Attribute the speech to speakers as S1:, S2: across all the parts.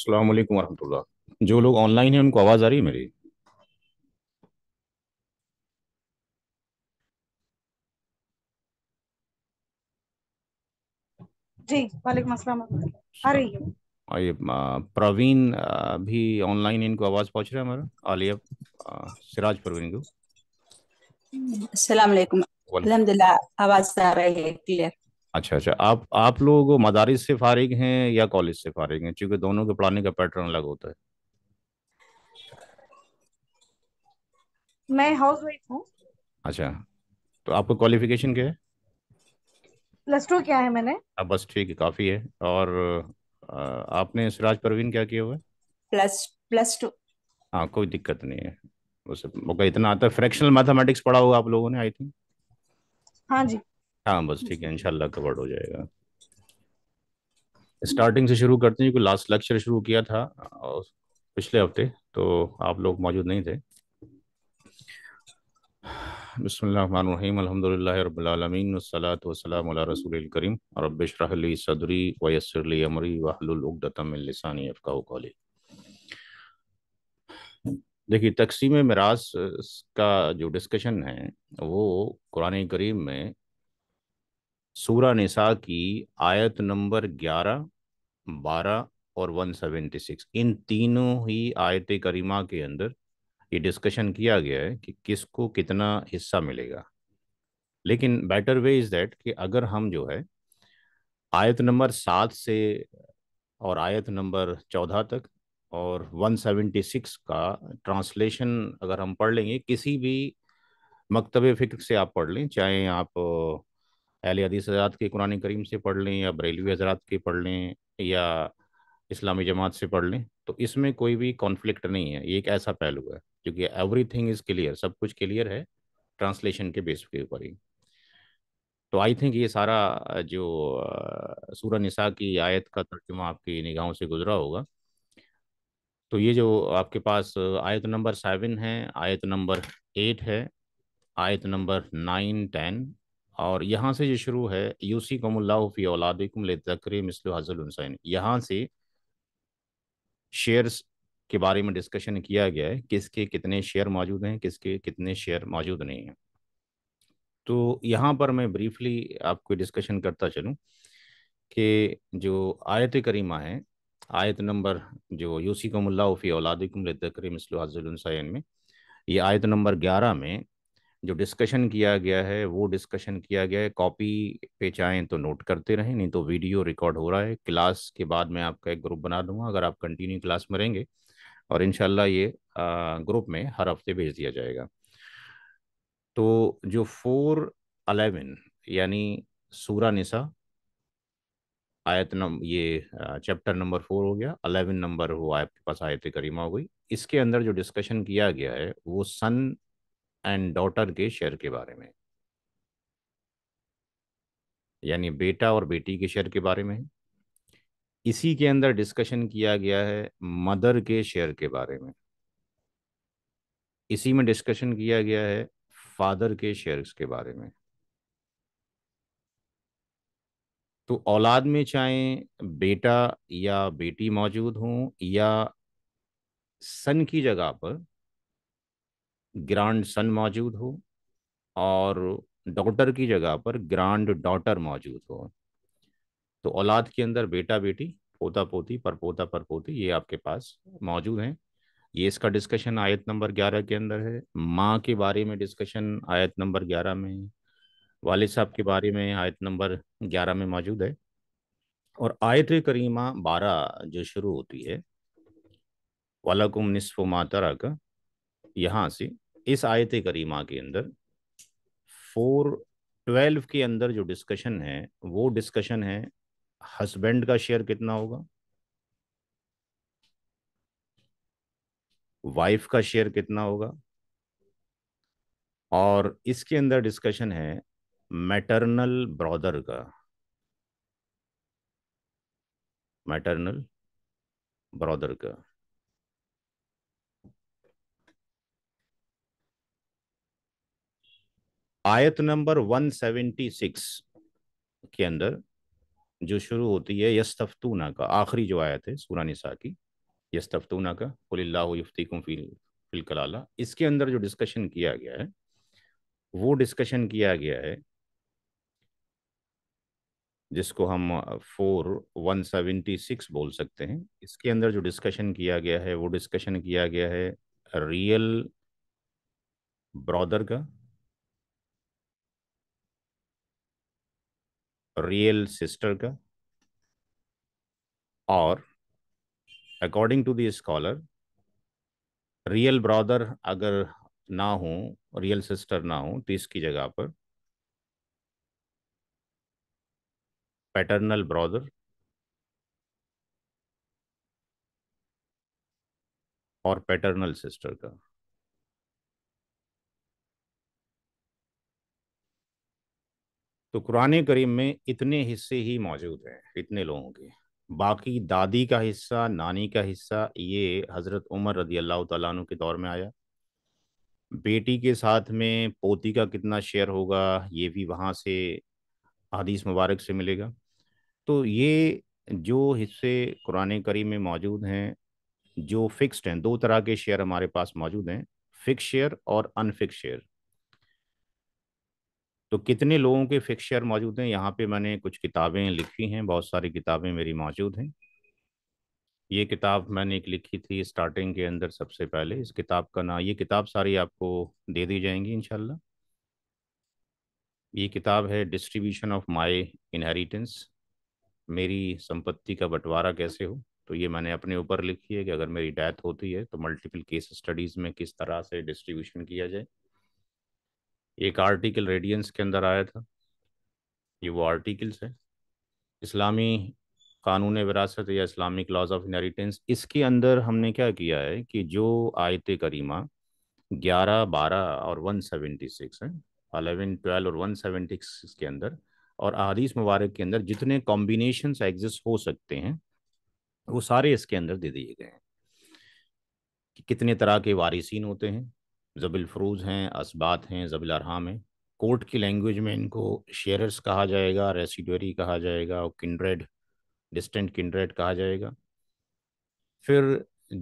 S1: अस्सलाम वालेकुम जो लोग ऑनलाइन हैं उनको आवाज़ आ रही है मेरी
S2: जी वालेकुम अस्सलाम
S1: प्रवीण भी ऑनलाइन इनको आवाज पहुंच रहा है हमारा आलिया सिराज प्रवीण को
S2: सलाम वालेकुम अल्हम्दुलिल्लाह आवाज आ रही है क्लियर
S1: अच्छा अच्छा आप आप लोग मदारिस से फारिग हैं या कॉलेज से फारिग हैं क्योंकि दोनों के पढ़ाने का पैटर्न अलग होता है
S2: मैं हाउस वाइफ हूँ
S1: अच्छा तो आपको क्वालिफिकेशन क्या है
S2: प्लस टू क्या है मैंने अब
S1: हाँ, बस ठीक है काफी है और आपने सिराज परवीन क्या किया हुआ है
S2: प्लस प्लस टू
S1: हाँ कोई दिक्कत नहीं है उसे इतना आता है फ्रैक्शनल मैथमेटिक्स पढ़ा हुआ आप लोगों ने आई थिंक हाँ जी हाँ बस ठीक है हम्म। इंशाल्लाह कवर्ड हो जाएगा स्टार्टिंग से शुरू करते हैं क्योंकि लास्ट लेक्चर शुरू किया था पिछले हफ्ते तो आप लोग मौजूद नहीं थे बसमीम अलहमदिल्ला रबालमीन रसूल करीम और रबरहली सदरी वयसरली अमरी वहलुलगदतमिलसानी अफ़ा देखिए तकसीम मरास का जो डिस्कशन है वो कुरान करीम में सूरा निसा की आयत नंबर ग्यारह बारह और वन सेवेंटी सिक्स इन तीनों ही आयत करीमा के अंदर ये डिस्कशन किया गया है कि किसको कितना हिस्सा मिलेगा लेकिन बेटर वे इज़ दैट कि अगर हम जो है आयत नंबर सात से और आयत नंबर चौदह तक और 176 का ट्रांसलेशन अगर हम पढ़ लेंगे किसी भी मकतब फ़िक्र से आप पढ़ लें चाहे आप अहल हदीस हजरात के कुरान करीम से पढ़ लें या बरेलवी हजरात के पढ़ लें या इस्लामी जमात से पढ़ लें तो इसमें कोई भी कॉन्फ्लिक्ट नहीं है ये एक ऐसा पहलू है क्योंकि एवरी थिंग इज़ क्लियर सब कुछ क्लियर है ट्रांसलेशन के बेस के ऊपर ही तो आई थिंक ये सारा जो सूरा निसा की आयत का तर्जुमा आपकी निगाहों से गुजरा होगा तो ये जो आपके पास आयत नंबर सेवन है आयत नंबर एट है आयत नंबर नाइन टेन और यहाँ से जो शुरू है यूसी कमल्लाफी औलादिकुम लकर मिसल हजल हुसैन यहाँ से शेयर्स के बारे में डिस्कशन किया गया है किसके कितने शेयर मौजूद हैं किसके कितने शेयर मौजूद नहीं हैं तो यहाँ पर मैं ब्रीफली आपको डिस्कशन करता चलूँ कि जो आयत करीमा है आयत नंबर जो यूसी कमल्लाफी औलादिकुम लकर मिसल हजल हुसैन में ये आयत नंबर ग्यारह में जो डिस्कशन किया गया है वो डिस्कशन किया गया है कॉपी पे चाहें तो नोट करते रहें नहीं तो वीडियो रिकॉर्ड हो रहा है क्लास के बाद मैं आपका एक ग्रुप बना दूंगा अगर आप कंटिन्यू क्लास में रहेंगे और इन ये ग्रुप में हर हफ्ते भेज दिया जाएगा तो जो फोर अलेवन यानी सूरा निसा आयत नंबर ये चैप्टर नंबर फोर हो गया अलेवन नंबर वो आपके पास आयत करीमा हो गई इसके अंदर जो डिस्कशन किया गया है वो सन एंड डॉटर के शेयर के बारे में यानी बेटा और बेटी के शेयर के बारे में इसी के अंदर डिस्कशन किया गया है मदर के शेयर के बारे में इसी में डिस्कशन किया गया है फादर के शेयर्स के बारे में तो औलाद में चाहे बेटा या बेटी मौजूद हो या सन की जगह पर ग्रांड सन मौजूद हो और डॉटर की जगह पर ग्रांड डॉटर मौजूद हो तो औलाद के अंदर बेटा बेटी पोता पोती पर पोता पर पोती ये आपके पास मौजूद हैं ये इसका डिस्कशन आयत नंबर ग्यारह के अंदर है माँ के बारे में डिस्कशन आयत नंबर ग्यारह में वाले साहब के बारे में आयत नंबर ग्यारह में मौजूद है और आयत करीमा बारह जो शुरू होती है वालकुम निसफ मातरा का यहाँ से इस आयत करीमा के अंदर फोर ट्वेल्व के अंदर जो डिस्कशन है वो डिस्कशन है हस्बैंड का शेयर कितना होगा वाइफ का शेयर कितना होगा और इसके अंदर डिस्कशन है मैटरनल ब्रदर का मैटरनल ब्रदर का आयत नंबर 176 के अंदर जो शुरू होती है यस्तफ़तूना का आखिरी जो आयत है सूरा निसा की यस्तफ़तूना का फुल्लाफ्ती फिल फिल कलाला इसके अंदर जो डिस्कशन किया गया है वो डिस्कशन किया गया है जिसको हम फोर वन सेवेंटी सिक्स बोल सकते हैं इसके अंदर जो डिस्कशन किया गया है वो डिस्कशन किया गया है रियल ब्रदर का रियल सिस्टर का और according to the scholar real brother अगर ना हो रियल सिस्टर ना हो तो इसकी जगह पर पैटर्नल ब्रदर और पैटर्नल सिस्टर का तो कुरान करीम में इतने हिस्से ही मौजूद हैं इतने लोगों के बाकी दादी का हिस्सा नानी का हिस्सा ये हज़रत उमर रदी अल्लाह तु के दौर में आया बेटी के साथ में पोती का कितना शेयर होगा ये भी वहाँ से हदीस मुबारक से मिलेगा तो ये जो हिस्से कुरान करीम में मौजूद हैं जो फिक्स्ड हैं दो तरह के शेयर हमारे पास मौजूद हैं फिक्स शेयर और अनफिक्स शेयर तो कितने लोगों के फिक्सचर मौजूद हैं यहाँ पे मैंने कुछ किताबें लिखी हैं बहुत सारी किताबें मेरी मौजूद हैं ये किताब मैंने एक लिखी थी स्टार्टिंग के अंदर सबसे पहले इस किताब का नाम ये किताब सारी आपको दे दी जाएंगी इनशाला ये किताब है डिस्ट्रीब्यूशन ऑफ माय इनहेरिटेंस मेरी संपत्ति का बंटवारा कैसे हो तो ये मैंने अपने ऊपर लिखी है कि अगर मेरी डेथ होती है तो मल्टीपल केस स्टडीज़ में किस तरह से डिस्ट्रीब्यूशन किया जाए एक आर्टिकल रेडियंस के अंदर आया था ये वो आर्टिकल्स है इस्लामी कानून विरासत या इस्लामिक लॉज ऑफ इनहेरिटेंस इसके अंदर हमने क्या किया है कि जो आयत करीमा ग्यारह बारह और वन सेवेंटी सिक्स है अलेवन ट्वेल्व और वन सेवेंटी सिक्स के अंदर और अदीस मुबारक के अंदर जितने कॉम्बिनेशन एग्जिस्ट हो सकते हैं वो सारे इसके अंदर दे दिए गए हैं कि कितने तरह के वारिसन होते हैं जबिल फ्रूज हैं असबात हैं जबिल अरहाम हैं कोर्ट की लैंग्वेज में इनको शेयरर्स कहा जाएगा रेसिडरी कहा जाएगा और किन्ड्रेड डिस्टेंट किन्ड्रेड कहा जाएगा फिर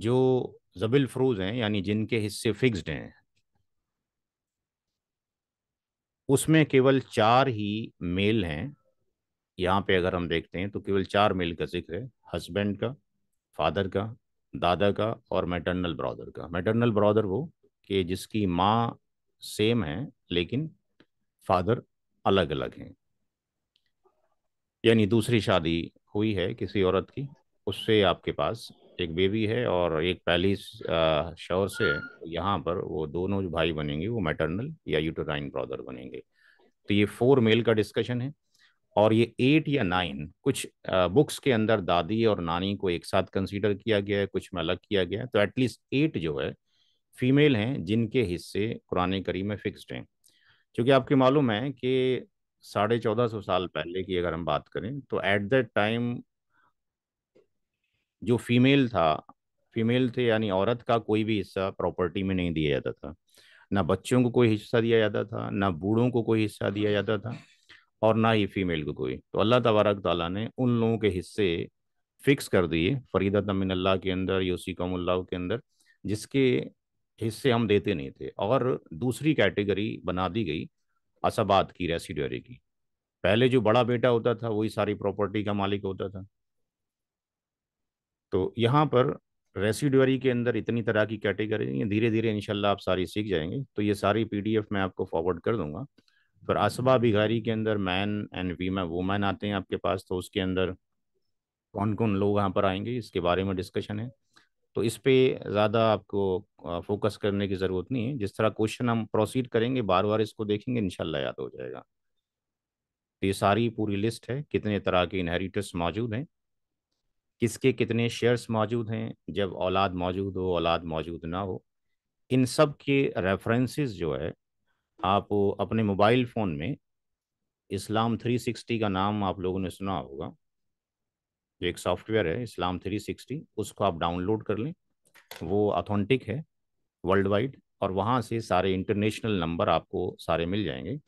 S1: जो जबिल फ्रूज हैं यानी जिनके हिस्से फिक्स्ड हैं उसमें केवल चार ही मेल हैं यहाँ पे अगर हम देखते हैं तो केवल चार मेल का जिक्र है हस्बैंड का फादर का दादा का और मैटरनल ब्रदर का मैटरनल ब्रदर वो कि जिसकी माँ सेम है लेकिन फादर अलग अलग हैं यानी दूसरी शादी हुई है किसी औरत की उससे आपके पास एक बेबी है और एक पहली शोर से यहाँ पर वो दोनों जो भाई बनेंगे वो मैटरनल या यूटोराइन ब्रदर बनेंगे तो ये फोर मेल का डिस्कशन है और ये एट या नाइन कुछ बुक्स के अंदर दादी और नानी को एक साथ कंसीडर किया गया है कुछ में अलग किया गया है तो एटलीस्ट एट जो है फीमेल हैं जिनके हिस्से कुरान करी में फिक्स्ड हैं क्योंकि आपके मालूम है कि साढ़े चौदह सौ साल पहले की अगर हम बात करें तो एट दैट टाइम जो फीमेल था फीमेल थे यानी औरत का कोई भी हिस्सा प्रॉपर्टी में नहीं दिया जाता था ना बच्चों को कोई हिस्सा दिया जाता था ना बूढ़ों को कोई हिस्सा दिया जाता था और ना ही फीमेल को कोई तो अल्लाह तबारक ताली ने उन लोगों के हिस्से फिक्स कर दिए फरीदा तमिन अल्लाह के अंदर यूसी कमल्ला के अंदर जिसके हिस्से हम देते नहीं थे और दूसरी कैटेगरी बना दी गई असाबाद की रेसिडरी की पहले जो बड़ा बेटा होता था वही सारी प्रॉपर्टी का मालिक होता था तो यहाँ पर रेसिडरी के अंदर इतनी तरह की कैटेगरी धीरे धीरे इनशाला आप सारी सीख जाएंगे तो ये सारी पी मैं आपको फॉरवर्ड कर दूंगा फिर असबा बिगारी के अंदर मैन एंड वीमेन वुमेन आते हैं आपके पास तो उसके अंदर कौन कौन लोग यहाँ पर आएंगे इसके बारे में डिस्कशन है तो इस पे ज़्यादा आपको फोकस करने की ज़रूरत नहीं है जिस तरह क्वेश्चन हम प्रोसीड करेंगे बार बार इसको देखेंगे इनशाला याद हो जाएगा तो ये सारी पूरी लिस्ट है कितने तरह के इनहेरिटर्स मौजूद हैं किसके कितने शेयर्स मौजूद हैं जब औलाद मौजूद हो औलाद मौजूद ना हो इन सब के रेफरेंसेस जो है आप अपने मोबाइल फ़ोन में इस्लाम 360 का नाम आप लोगों ने सुना होगा जो एक सॉफ्टवेयर है इस्लाम 360 उसको आप डाउनलोड कर लें वो ऑथेंटिक है वर्ल्ड वाइड और वहाँ से सारे इंटरनेशनल नंबर आपको सारे मिल जाएंगे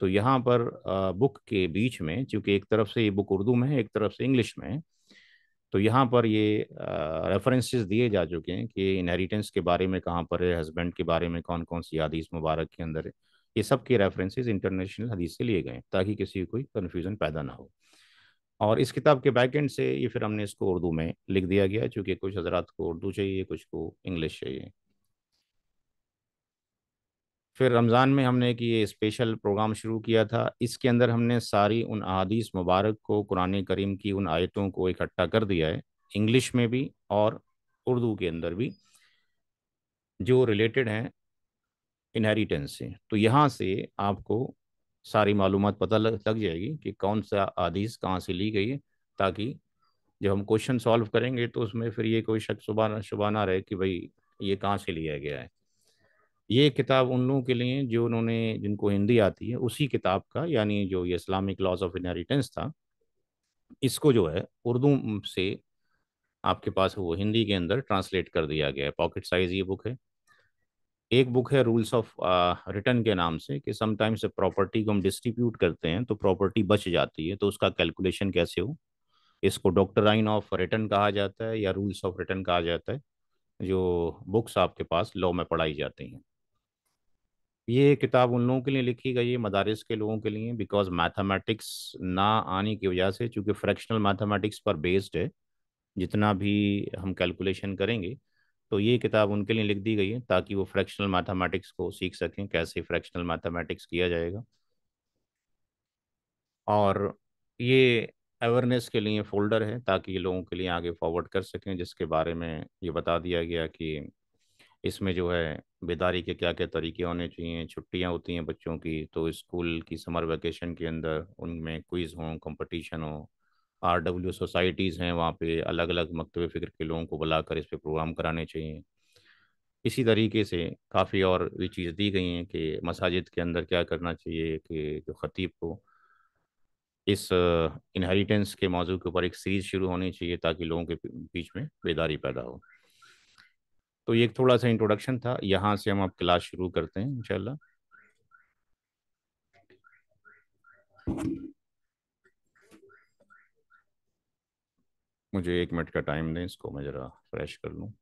S1: तो यहाँ पर बुक के बीच में चूँकि एक तरफ से ये बुक उर्दू में है एक तरफ से इंग्लिश में है तो यहाँ पर ये रेफरेंसेस दिए जा चुके हैं कि इनहेरिटेंस के बारे में कहाँ पर है हस्बैंड के बारे में कौन कौन सी हदीस मुबारक के अंदर है ये सब के रेफरेंसेस इंटरनेशनल हदीस से लिए गए ताकि किसी कोई कन्फ्यूज़न पैदा ना हो और इस किताब के बैक एंड से ये फिर हमने इसको उर्दू में लिख दिया गया चूँकि कुछ हजरात को उर्दू चाहिए कुछ को इंग्लिश चाहिए फिर रमज़ान में हमने एक ये स्पेशल प्रोग्राम शुरू किया था इसके अंदर हमने सारी उन अदीस मुबारक को कुरान करीम की उन आयतों को इकट्ठा कर दिया है इंग्लिश में भी और उर्दू के अंदर भी जो रिलेटेड हैं इनहेरिटेंस से तो यहाँ से आपको सारी मालूम पता लग जाएगी कि कौन सा आदीस कहाँ से ली गई है ताकि जब हम क्वेश्चन सॉल्व करेंगे तो उसमें फिर ये कोई शक शुबा शुबा ना रहे कि भाई ये कहाँ से लिया गया है ये किताब उन लोगों के लिए जो उन्होंने जिनको हिंदी आती है उसी किताब का यानी जो ये इस्लामिक लॉज ऑफ इनहेरिटेंस था इसको जो है उर्दू से आपके पास वो हिंदी के अंदर ट्रांसलेट कर दिया गया है पॉकेट साइज ये बुक है एक बुक है रूल्स ऑफ रिटर्न के नाम से कि समटाइम्स प्रॉपर्टी को हम डिस्ट्रीब्यूट करते हैं तो प्रॉपर्टी बच जाती है तो उसका कैलकुलेशन कैसे हो इसको डॉक्टर आइन ऑफ रिटर्न कहा जाता है या रूल्स ऑफ रिटर्न कहा जाता है जो बुक्स आपके पास लॉ में पढ़ाई जाती हैं ये किताब उन लोगों के लिए लिखी गई है मदारस के लोगों के लिए बिकॉज मैथमेटिक्स ना आने की वजह से चूँकि फ्रैक्शनल मैथमेटिक्स पर बेस्ड है जितना भी हम कैलकुलेशन करेंगे तो ये किताब उनके लिए लिख दी गई है ताकि वो फ्रैक्शनल मैथमेटिक्स को सीख सकें कैसे फ्रैक्शनल मैथमेटिक्स किया जाएगा और ये अवेयरनेस के लिए फोल्डर है ताकि ये लोगों के लिए आगे फॉरवर्ड कर सकें जिसके बारे में ये बता दिया गया कि इसमें जो है बेदारी के क्या क्या तरीके होने चाहिए छुट्टियां होती हैं बच्चों की तो स्कूल की समर वैकेशन के अंदर उनमें क्विज़ हों कंपटीशन हो आर डब्ल्यू सोसाइटीज़ हैं वहाँ पे अलग अलग मकतब फ़िक्र के लोगों को बुलाकर इस पर प्रोग्राम कराने चाहिए इसी तरीके से काफ़ी और भी चीज़ दी गई हैं कि मसाजिद के अंदर क्या करना चाहिए कि जो ख़तीब को इस इनहेरिटेंस के मौजू के ऊपर एक सीरीज़ शुरू होनी चाहिए ताकि लोगों के बीच में बेदारी पैदा हो तो ये एक थोड़ा सा इंट्रोडक्शन था यहाँ से हम आप क्लास शुरू करते हैं you. मुझे एक मिनट का टाइम दें इसको मैं ज़रा फ्रेश कर लूँ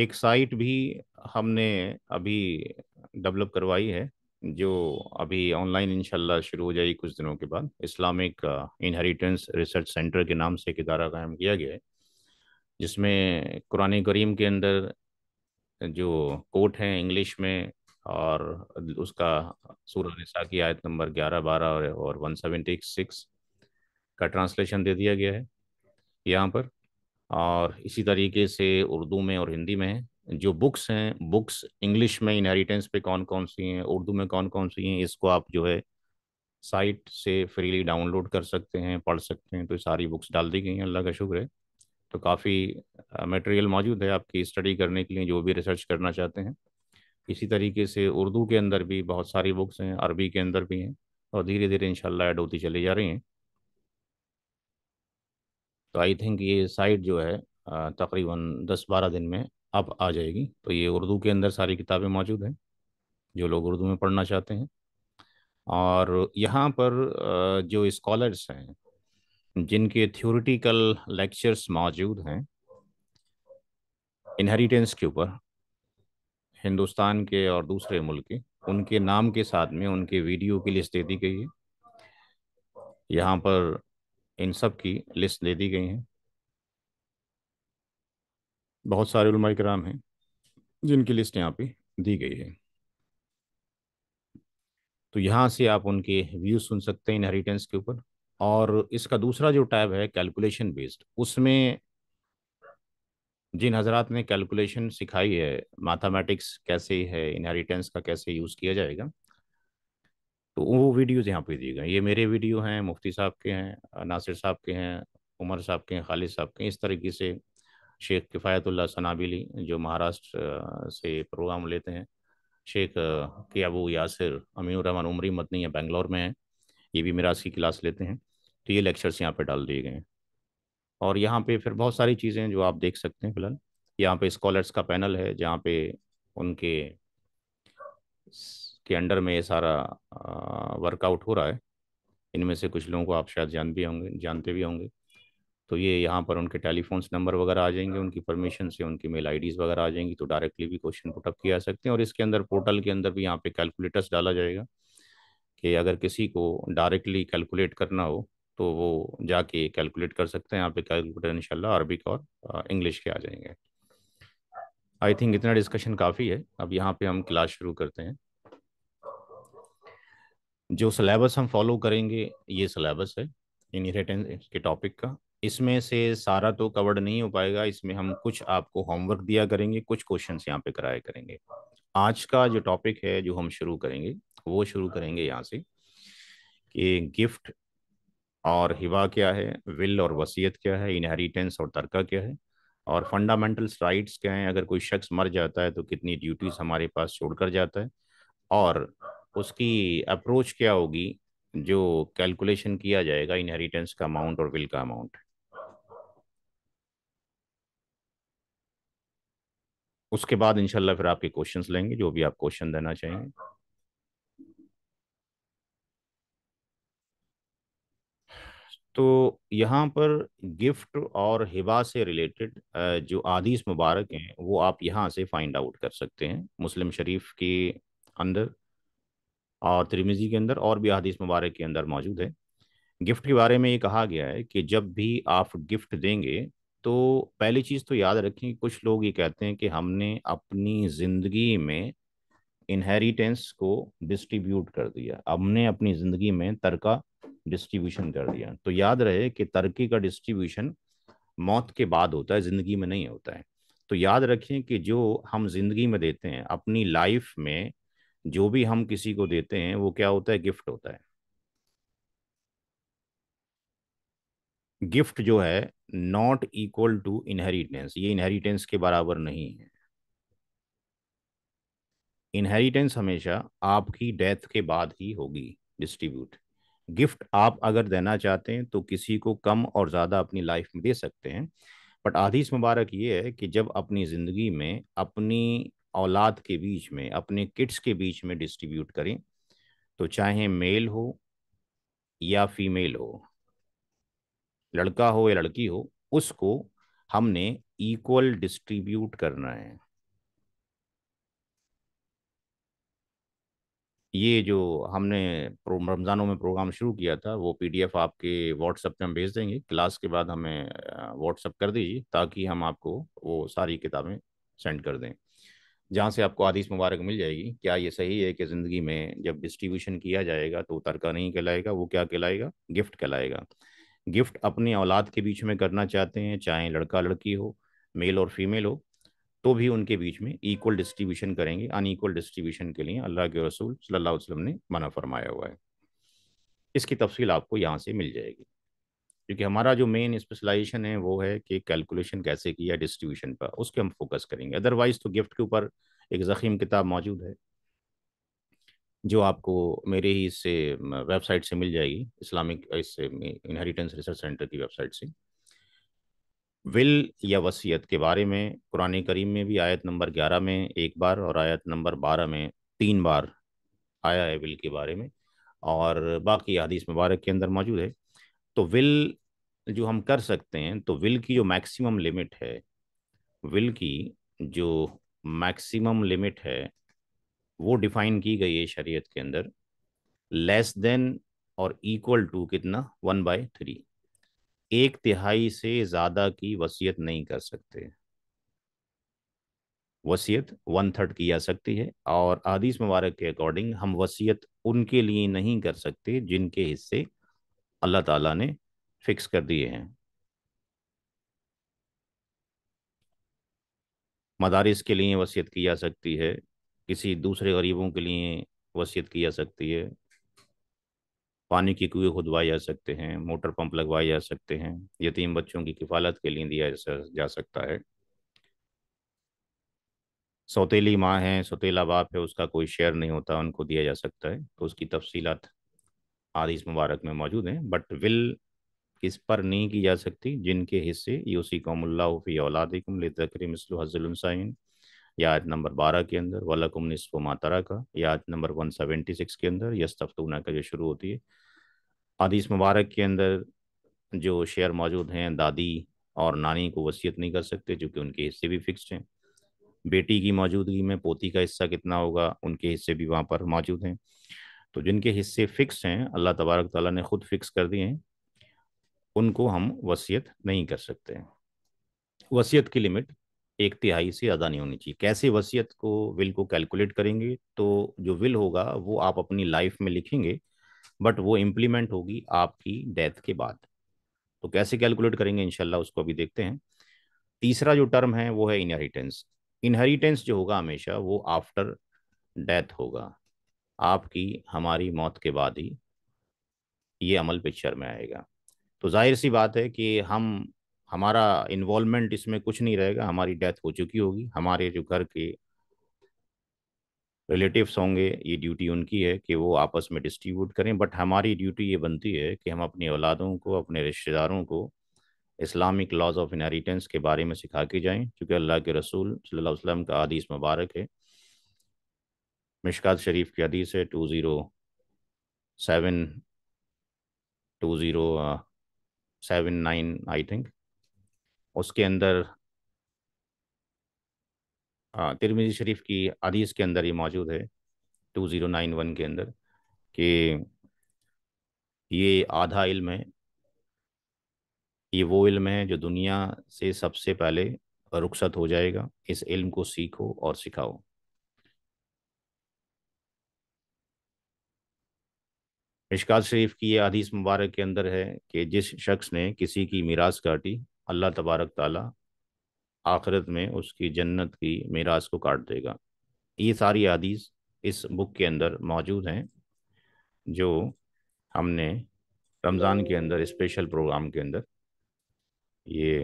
S1: एक साइट भी हमने अभी डेवलप करवाई है जो अभी ऑनलाइन इंशाल्लाह शुरू हो जाएगी कुछ दिनों के बाद इस्लामिक इनहेरिटेंस रिसर्च सेंटर के नाम से एक इदारा कायम किया गया है जिसमें कुरान करीम के अंदर जो कोट हैं इंग्लिश में और उसका सूरह निसा की आयत नंबर ग्यारह बारह और, और वन सेवेंटी सिक्स का ट्रांसलेशन दे दिया गया है यहाँ पर और इसी तरीके से उर्दू में और हिंदी में जो बुक्स हैं बुक्स इंग्लिश में इनहेरिटेंस पे कौन कौन सी हैं उर्दू में कौन कौन सी हैं इसको आप जो है साइट से फ्रीली डाउनलोड कर सकते हैं पढ़ सकते हैं तो सारी बुक्स डाल दी गई हैं अल्लाह का शुक्र है तो काफ़ी मटेरियल मौजूद है आपकी स्टडी करने के लिए जो भी रिसर्च करना चाहते हैं इसी तरीके से उर्दू के अंदर भी बहुत सारी बुक्स हैं अरबी के अंदर भी हैं और धीरे धीरे इन एड होती चली जा रही हैं तो आई थिंक ये साइट जो है तकरीबन दस बारह दिन में अब आ जाएगी तो ये उर्दू के अंदर सारी किताबें मौजूद हैं जो लोग उर्दू में पढ़ना चाहते हैं और यहाँ पर जो इस्कॉलर्स हैं जिनके थ्योरिटिकल लेक्चर्स मौजूद हैं इनहेरिटेंस के ऊपर हिंदुस्तान के और दूसरे मुल्क के उनके नाम के साथ में उनके वीडियो की लिस्ट दे दी गई है यहाँ पर इन सब की लिस्ट दे दी गई है बहुत सारे उलमा कराम हैं जिनकी लिस्ट यहाँ पे दी गई है तो यहाँ से आप उनके व्यूज सुन सकते हैं इनहेरिटेंस के ऊपर और इसका दूसरा जो टैब है कैलकुलेशन बेस्ड उसमें जिन हजरात ने कैलकुलेशन सिखाई है मैथमेटिक्स कैसे है इनहेरिटेंस का कैसे यूज़ किया जाएगा तो वो वीडियोज़ यहाँ पे दिए गए ये मेरे वीडियो हैं मुफ्ती साहब के हैं नासिर साहब के हैं उमर साहब के हैं खालिद साहब के हैं इस तरीके से शेख किफ़ायतुल्ला सनाबिली जो महाराष्ट्र से प्रोग्राम लेते हैं शेख के अबू यासिर रहमान उमरी मदनी है बेंगलोर में है ये भी मेरा की क्लास लेते हैं तो ये लेक्चर्स यहाँ पे डाल दिए गए हैं और यहाँ पे फिर बहुत सारी चीज़ें जो आप देख सकते हैं फिलहाल यहाँ पे स्कॉलर्स का पैनल है जहाँ पे उनके के अंडर में ये सारा वर्कआउट हो रहा है इनमें से कुछ लोगों को आप शायद जान भी होंगे जानते भी होंगे तो ये यहाँ पर उनके टेलीफोन नंबर वगैरह आ जाएंगे उनकी परमिशन से उनकी मेल आई वगैरह आ जाएंगी तो डायरेक्टली भी क्वेश्चन पुटअप किया जा सकते हैं और इसके अंदर पोर्टल के अंदर भी यहाँ पे कैलकुलेटर्स डाला जाएगा कि अगर किसी को डायरेक्टली कैलकुलेट करना हो तो वो जाके कैलकुलेट कर सकते हैं यहाँ पे कैलकुलेटर इनशाला अरबिक और इंग्लिश के आ जाएंगे आई थिंक इतना डिस्कशन काफ़ी है अब यहाँ पे हम क्लास शुरू करते हैं जो सिलेबस हम फॉलो करेंगे ये सिलेबस है इनहेरिटेंस के टॉपिक का इसमें से सारा तो कवर्ड नहीं हो पाएगा इसमें हम कुछ आपको होमवर्क दिया करेंगे कुछ क्वेश्चन यहाँ पे कराया करेंगे आज का जो टॉपिक है जो हम शुरू करेंगे वो शुरू करेंगे यहाँ से कि गिफ्ट और हिवा क्या है विल और वसीयत क्या है इनहेरिटेंस और तर्का क्या है और फंडामेंटल्स राइट्स क्या हैं अगर कोई शख्स मर जाता है तो कितनी ड्यूटीज हमारे पास छोड़कर जाता है और उसकी अप्रोच क्या होगी जो कैलकुलेशन किया जाएगा इनहेरिटेंस का अमाउंट और विल का अमाउंट उसके बाद इंशाल्लाह फिर आपके क्वेश्चंस लेंगे जो भी आप क्वेश्चन देना चाहेंगे तो यहाँ पर गिफ्ट और हिबा से रिलेटेड जो आदिश मुबारक हैं वो आप यहाँ से फाइंड आउट कर सकते हैं मुस्लिम शरीफ के अंदर और त्रिमिजी के अंदर और भी अदीस मुबारक के अंदर मौजूद है गिफ्ट के बारे में ये कहा गया है कि जब भी आप गिफ्ट देंगे तो पहली चीज़ तो याद रखें कुछ लोग ये कहते हैं कि हमने अपनी ज़िंदगी में इनहेरिटेंस को डिस्ट्रीब्यूट कर दिया हमने अपनी ज़िंदगी में तरका डिस्ट्रीब्यूशन कर दिया तो याद रहे कि तरक्की का डिस्ट्रीब्यूशन मौत के बाद होता है ज़िंदगी में नहीं होता है तो याद रखें कि जो हम ज़िंदगी में देते हैं अपनी लाइफ में जो भी हम किसी को देते हैं वो क्या होता है गिफ्ट होता है गिफ्ट जो है नॉट इक्वल टू इनहेरिटेंस ये इनहेरिटेंस के बराबर नहीं है इनहेरिटेंस हमेशा आपकी डेथ के बाद ही होगी डिस्ट्रीब्यूट गिफ्ट आप अगर देना चाहते हैं तो किसी को कम और ज़्यादा अपनी लाइफ में दे सकते हैं बट आधीस मुबारक ये है कि जब अपनी ज़िंदगी में अपनी औलाद के बीच में अपने किड्स के बीच में डिस्ट्रीब्यूट करें तो चाहे मेल हो या फीमेल हो लड़का हो या लड़की हो उसको हमने इक्वल डिस्ट्रीब्यूट करना है ये जो हमने रमज़ानों में प्रोग्राम शुरू किया था वो पीडीएफ आपके व्हाट्सएप पे हम भेज देंगे क्लास के बाद हमें व्हाट्सएप कर दीजिए ताकि हम आपको वो सारी किताबें सेंड कर दें जहाँ से आपको आदिश मुबारक मिल जाएगी क्या ये सही है कि ज़िंदगी में जब डिस्ट्रीब्यूशन किया जाएगा तो तरका नहीं कहलाएगा वो क्या कहलाएगा गिफ्ट कहलाएगा गिफ्ट अपने औलाद के बीच में करना चाहते हैं चाहे लड़का लड़की हो मेल और फीमेल हो तो भी उनके बीच में इक्वल डिस्ट्रीब्यूशन करेंगे अनईक्वल डिस्ट्रीब्यूशन के लिए अल्लाह के रसूल सल्लल्लाहु अलैहि वसल्लम ने मना फरमाया हुआ है इसकी तफसील आपको यहाँ से मिल जाएगी क्योंकि हमारा जो मेन स्पेशलाइजेशन है वो है कि कैलकुलेशन कैसे की या डिस्ट्रीब्यूशन पर उसके हम फोकस करेंगे अदरवाइज तो गिफ्ट के ऊपर एक ज़ख़ीम किताब मौजूद है जो आपको मेरे ही इससे वेबसाइट से मिल जाएगी इस्लामिक इससे इनहेरिटेंस रिसर्च सेंटर की वेबसाइट से विल या वसीयत के बारे में कुरान करीम में भी आयत नंबर ग्यारह में एक बार और आयत नंबर बारह में तीन बार आया है विल के बारे में और बाकी हदीस मुबारक के अंदर मौजूद है तो विल जो हम कर सकते हैं तो विल की जो मैक्सिमम लिमिट है विल की जो मैक्सिमम लिमिट है वो डिफाइन की गई है शरीयत के अंदर लेस देन और इक्वल टू कितना वन बाय थ्री एक तिहाई से ज़्यादा की वसीयत नहीं कर सकते वसीयत वन थर्ड की जा सकती है और आदिश मुबारक के अकॉर्डिंग हम वसीयत उनके लिए नहीं कर सकते जिनके हिस्से अल्लाह ताला ने फिक्स कर दिए हैं मदारस के लिए वसीयत की जा सकती है किसी दूसरे गरीबों के लिए वसीयत की जा सकती है पानी की कुएँ खुदवाए जा सकते हैं मोटर पंप लगवाए जा सकते हैं यतीम बच्चों की किफ़ालत के लिए दिया जा सकता है सौतेली माँ है सौतेला बाप है उसका कोई शेयर नहीं होता उनको दिया जा सकता है तो उसकी तफसीलात आदिश मुबारक में मौजूद हैं बट विल किस पर नहीं की जा सकती जिनके हिस्से यूसी कौमल्लाफ़ी औलादिकुम लिदकरी मिसल हज़लसाइन या नंबर बारह के अंदर वलकुम नस्फ़ मातरा का याद नंबर वन सेवेंटी सिक्स के अंदर यस्तफ़तूना का जो शुरू होती है आदिश मुबारक के अंदर जो शेयर मौजूद हैं दादी और नानी को वसीयत नहीं कर सकते चूँकि उनके हिस्से भी फिक्स्ड हैं बेटी की मौजूदगी में पोती का हिस्सा कितना होगा उनके हिस्से भी वहाँ पर मौजूद हैं तो जिनके हिस्से फिक्स हैं अल्लाह तबारक ताला ने ख़ुद फिक्स कर दिए हैं उनको हम वसीयत नहीं कर सकते हैं वसीयत की लिमिट एक तिहाई से ज़्यादा नहीं होनी चाहिए कैसे वसीयत को विल को कैलकुलेट करेंगे तो जो विल होगा वो आप अपनी लाइफ में लिखेंगे बट वो इम्प्लीमेंट होगी आपकी डेथ के बाद तो कैसे कैलकुलेट करेंगे इनशाला उसको अभी देखते हैं तीसरा जो टर्म है वो है इनहेरिटेंस इनहेरिटेंस जो होगा हमेशा वो आफ्टर डेथ होगा आपकी हमारी मौत के बाद ही ये अमल पिक्चर में आएगा तो जाहिर सी बात है कि हम हमारा इन्वॉल्वमेंट इसमें कुछ नहीं रहेगा हमारी डेथ हो चुकी होगी हमारे जो घर के रिलेटिव्स होंगे ये ड्यूटी उनकी है कि वो आपस में डिस्ट्रीब्यूट करें बट हमारी ड्यूटी ये बनती है कि हम अपनी औलादों को अपने रिश्तेदारों को इस्लामिक लॉज ऑफ इनहेरिटेंस के बारे में सिखा के जाएं क्योंकि अल्लाह के रसूल सल्लल्लाहु अलैहि वसल्लम का आदीस मुबारक है मिशकात शरीफ की हदीस है two zero seven two zero seven nine I think उसके अंदर तिरमिजी शरीफ की हदीस के अंदर ये मौजूद है टू ज़ीरो नाइन वन के अंदर कि ये आधा इल्म है ये वो इल्म है जो दुनिया से सबसे पहले रुखसत हो जाएगा इस इल्म को सीखो और सिखाओ मिशकात शरीफ की ये अदीस मुबारक के अंदर है कि जिस शख्स ने किसी की मीरास काटी अल्लाह तबारक ताला आखिरत में उसकी जन्नत की मीरास को काट देगा ये सारी अदीस इस बुक के अंदर मौजूद हैं जो हमने रमज़ान के अंदर स्पेशल प्रोग्राम के अंदर ये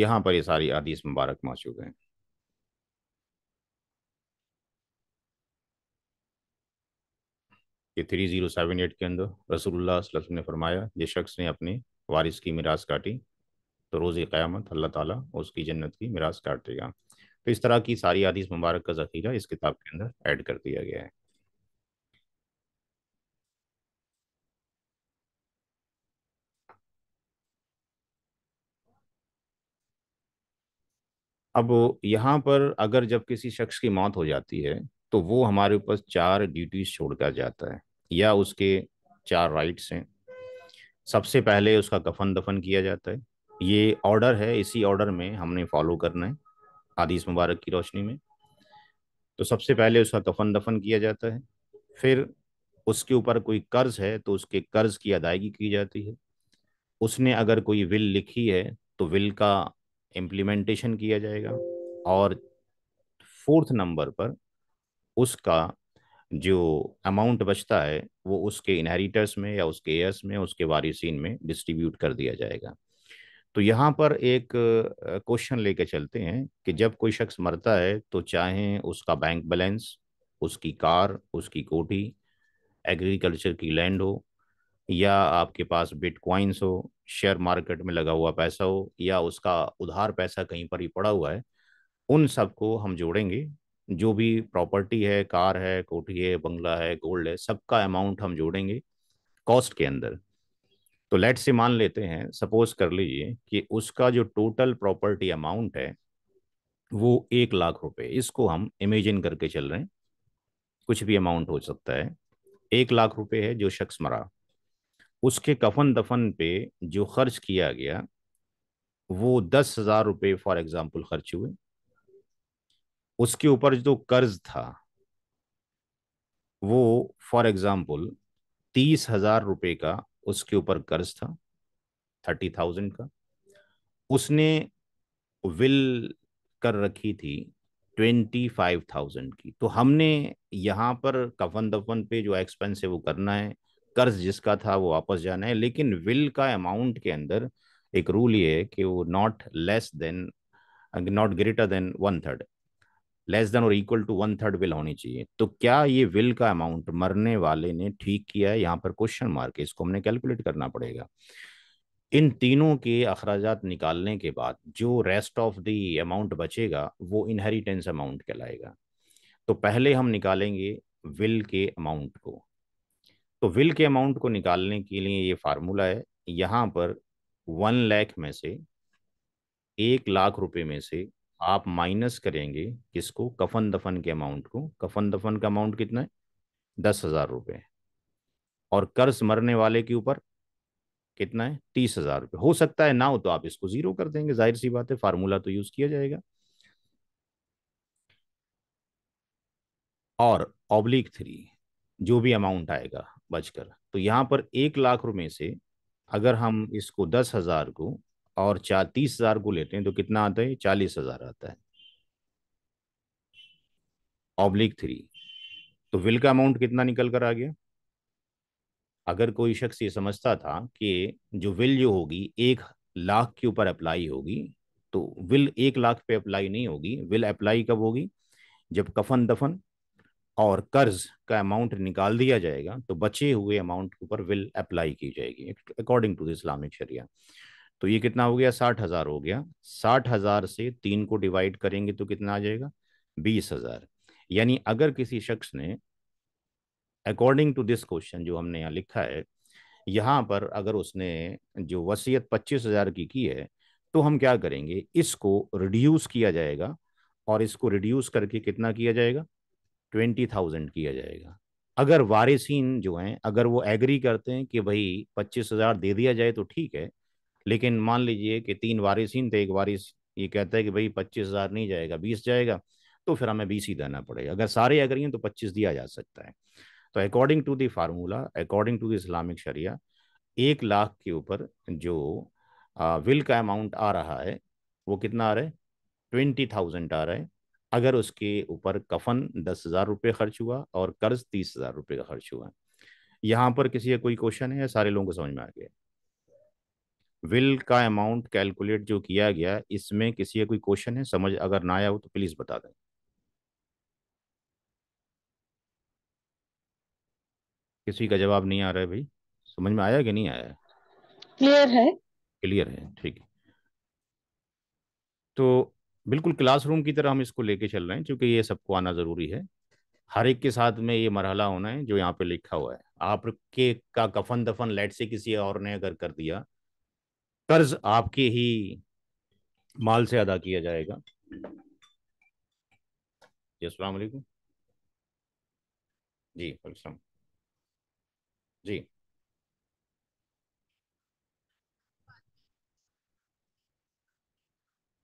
S1: यहाँ पर ये सारी हदीस मुबारक मौजूद हैं कि एट के अंदर रसूलुल्लाह वसल्लम ने फरमाया जिस शख्स ने अपने वारिस की मिराज काटी तो रोज़ क़्यामत अल्लाह ताला उसकी जन्नत की मिराज काट देगा तो इस तरह की सारी आदिश मुबारक का जखीरा इस किताब के अंदर ऐड कर दिया गया है अब यहाँ पर अगर जब किसी शख्स की मौत हो जाती है तो वो हमारे ऊपर चार ड्यूटीज छोड़कर जाता है या उसके चार राइट्स हैं सबसे पहले उसका कफन दफन किया जाता है ये ऑर्डर है इसी ऑर्डर में हमने फॉलो करना है आदिश मुबारक की रोशनी में तो सबसे पहले उसका कफन दफन किया जाता है फिर उसके ऊपर कोई कर्ज है तो उसके कर्ज की अदायगी की जाती है उसने अगर कोई विल लिखी है तो विल का इम्प्लीमेंटेशन किया जाएगा और फोर्थ नंबर पर उसका जो अमाउंट बचता है वो उसके इनहेरिटर्स में या उसके एयर्स में उसके वारिसन में डिस्ट्रीब्यूट कर दिया जाएगा तो यहाँ पर एक क्वेश्चन लेके चलते हैं कि जब कोई शख्स मरता है तो चाहे उसका बैंक बैलेंस उसकी कार उसकी कोठी एग्रीकल्चर की लैंड हो या आपके पास बिटकॉइंस हो शेयर मार्केट में लगा हुआ पैसा हो या उसका उधार पैसा कहीं पर ही पड़ा हुआ है उन सबको हम जोड़ेंगे जो भी प्रॉपर्टी है कार है कोठी है बंगला है गोल्ड है सबका अमाउंट हम जोड़ेंगे कॉस्ट के अंदर तो लेट से मान लेते हैं सपोज कर लीजिए कि उसका जो टोटल प्रॉपर्टी अमाउंट है वो एक लाख रुपए इसको हम इमेजिन करके चल रहे हैं कुछ भी अमाउंट हो सकता है एक लाख रुपए है जो शख्स मरा उसके कफन दफन पे जो खर्च किया गया वो दस हज़ार रुपये फॉर एग्ज़ाम्पल खर्च हुए उसके ऊपर जो कर्ज था वो फॉर एग्जाम्पल तीस हजार रुपये का उसके ऊपर कर्ज था थर्टी थाउजेंड का उसने विल कर रखी थी ट्वेंटी फाइव थाउजेंड की तो हमने यहाँ पर कफन दफन पे जो एक्सपेंस है वो करना है कर्ज जिसका था वो वापस जाना है लेकिन विल का अमाउंट के अंदर एक रूल ये है कि वो not less than not greater than one third less than और equal to one third will होनी चाहिए तो क्या ये विल का अमाउंट मरने वाले ने ठीक किया है यहाँ पर क्वेश्चन मार्क है इसको हमने कैलकुलेट करना पड़ेगा इन तीनों के अखराज निकालने के बाद जो रेस्ट ऑफ द अमाउंट बचेगा वो इनहेरिटेंस अमाउंट कहलाएगा तो पहले हम निकालेंगे विल के अमाउंट को तो विल के अमाउंट को निकालने के लिए ये फार्मूला है यहाँ पर वन लैख में से एक लाख रुपए में से आप माइनस करेंगे किसको कफन दफन के अमाउंट को कफन दफन का अमाउंट कितना है दस हजार रुपये और कर्ज मरने वाले के ऊपर कितना है तीस हजार रुपये हो सकता है ना हो तो आप इसको जीरो कर देंगे जाहिर सी बात है फार्मूला तो यूज किया जाएगा और ऑब्लिक थ्री जो भी अमाउंट आएगा बचकर तो यहां पर एक लाख रुपए से अगर हम इसको दस हजार को और चार तीस हजार को लेते हैं तो कितना आता है चालीस हजार आता है ऑब्लिक थ्री तो विल का अमाउंट कितना निकल कर आ गया अगर कोई शख्स ये समझता था कि जो विल जो होगी एक लाख के ऊपर अप्लाई होगी तो विल एक लाख पे अप्लाई नहीं होगी विल अप्लाई कब होगी जब कफन दफन और कर्ज का अमाउंट निकाल दिया जाएगा तो बचे हुए अमाउंट के ऊपर विल अप्लाई की जाएगी according to the Islamic Sharia तो ये कितना हो गया साठ हजार हो गया साठ हजार से तीन को डिवाइड करेंगे तो कितना आ जाएगा बीस हजार यानी अगर किसी शख्स ने अकॉर्डिंग टू दिस क्वेश्चन जो हमने यहाँ लिखा है यहाँ पर अगर उसने जो वसीयत पच्चीस हजार की की है तो हम क्या करेंगे इसको रिड्यूस किया जाएगा और इसको रिड्यूस करके कितना किया जाएगा ट्वेंटी थाउजेंड किया जाएगा अगर वारिसीन जो हैं अगर वो एग्री करते हैं कि भाई पच्चीस हजार दे दिया जाए तो ठीक है लेकिन मान लीजिए कि तीन वारिसीन थे एक वारिस ये कहता है कि भाई पच्चीस हज़ार नहीं जाएगा बीस जाएगा तो फिर हमें बीस ही देना पड़ेगा अगर सारे अगर ये तो पच्चीस दिया जा सकता है तो according to the formula according to the Islamic Sharia एक लाख के ऊपर जो विल का अमाउंट आ रहा है वो कितना आ रहा है ट्वेंटी थाउजेंड आ रहा है अगर उसके ऊपर कफन दस हज़ार रुपये खर्च हुआ और कर्ज तीस हज़ार रुपये का खर्च हुआ यहाँ पर किसी का कोई क्वेश्चन है या सारे लोगों को समझ में आ गया विल का अमाउंट कैलकुलेट जो किया गया इसमें किसी का कोई क्वेश्चन है समझ अगर ना आया हो तो प्लीज़ बता दें किसी का जवाब नहीं आ रहा है भाई समझ में आया कि नहीं आया क्लियर है क्लियर है ठीक है तो बिल्कुल क्लासरूम की तरह हम इसको लेके चल रहे हैं क्योंकि ये सबको आना ज़रूरी है हर एक के साथ में ये मरहला होना है जो यहाँ पे लिखा हुआ है आपके का कफन दफन लेट से किसी और ने अगर कर दिया कर्ज आपके ही माल से अदा किया जाएगा जी वालेकुम जी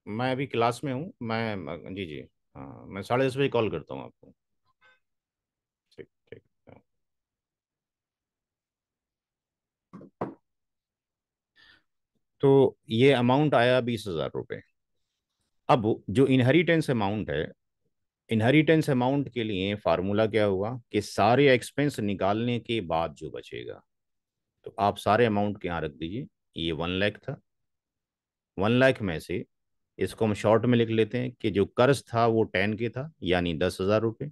S1: मैं अभी क्लास में हूँ मैं जी जी हाँ मैं साढ़े दस बजे कॉल करता हूँ आपको तो ये अमाउंट आया बीस हजार रुपये अब जो इनहेरिटेंस अमाउंट है इनहेरिटेंस अमाउंट के लिए फार्मूला क्या हुआ कि सारे एक्सपेंस निकालने के बाद जो बचेगा तो आप सारे अमाउंट के यहाँ रख दीजिए ये वन लाख था वन लाख में से इसको हम शॉर्ट में लिख लेते हैं कि जो कर्ज था वो टेन के था यानी दस हज़ार रुपये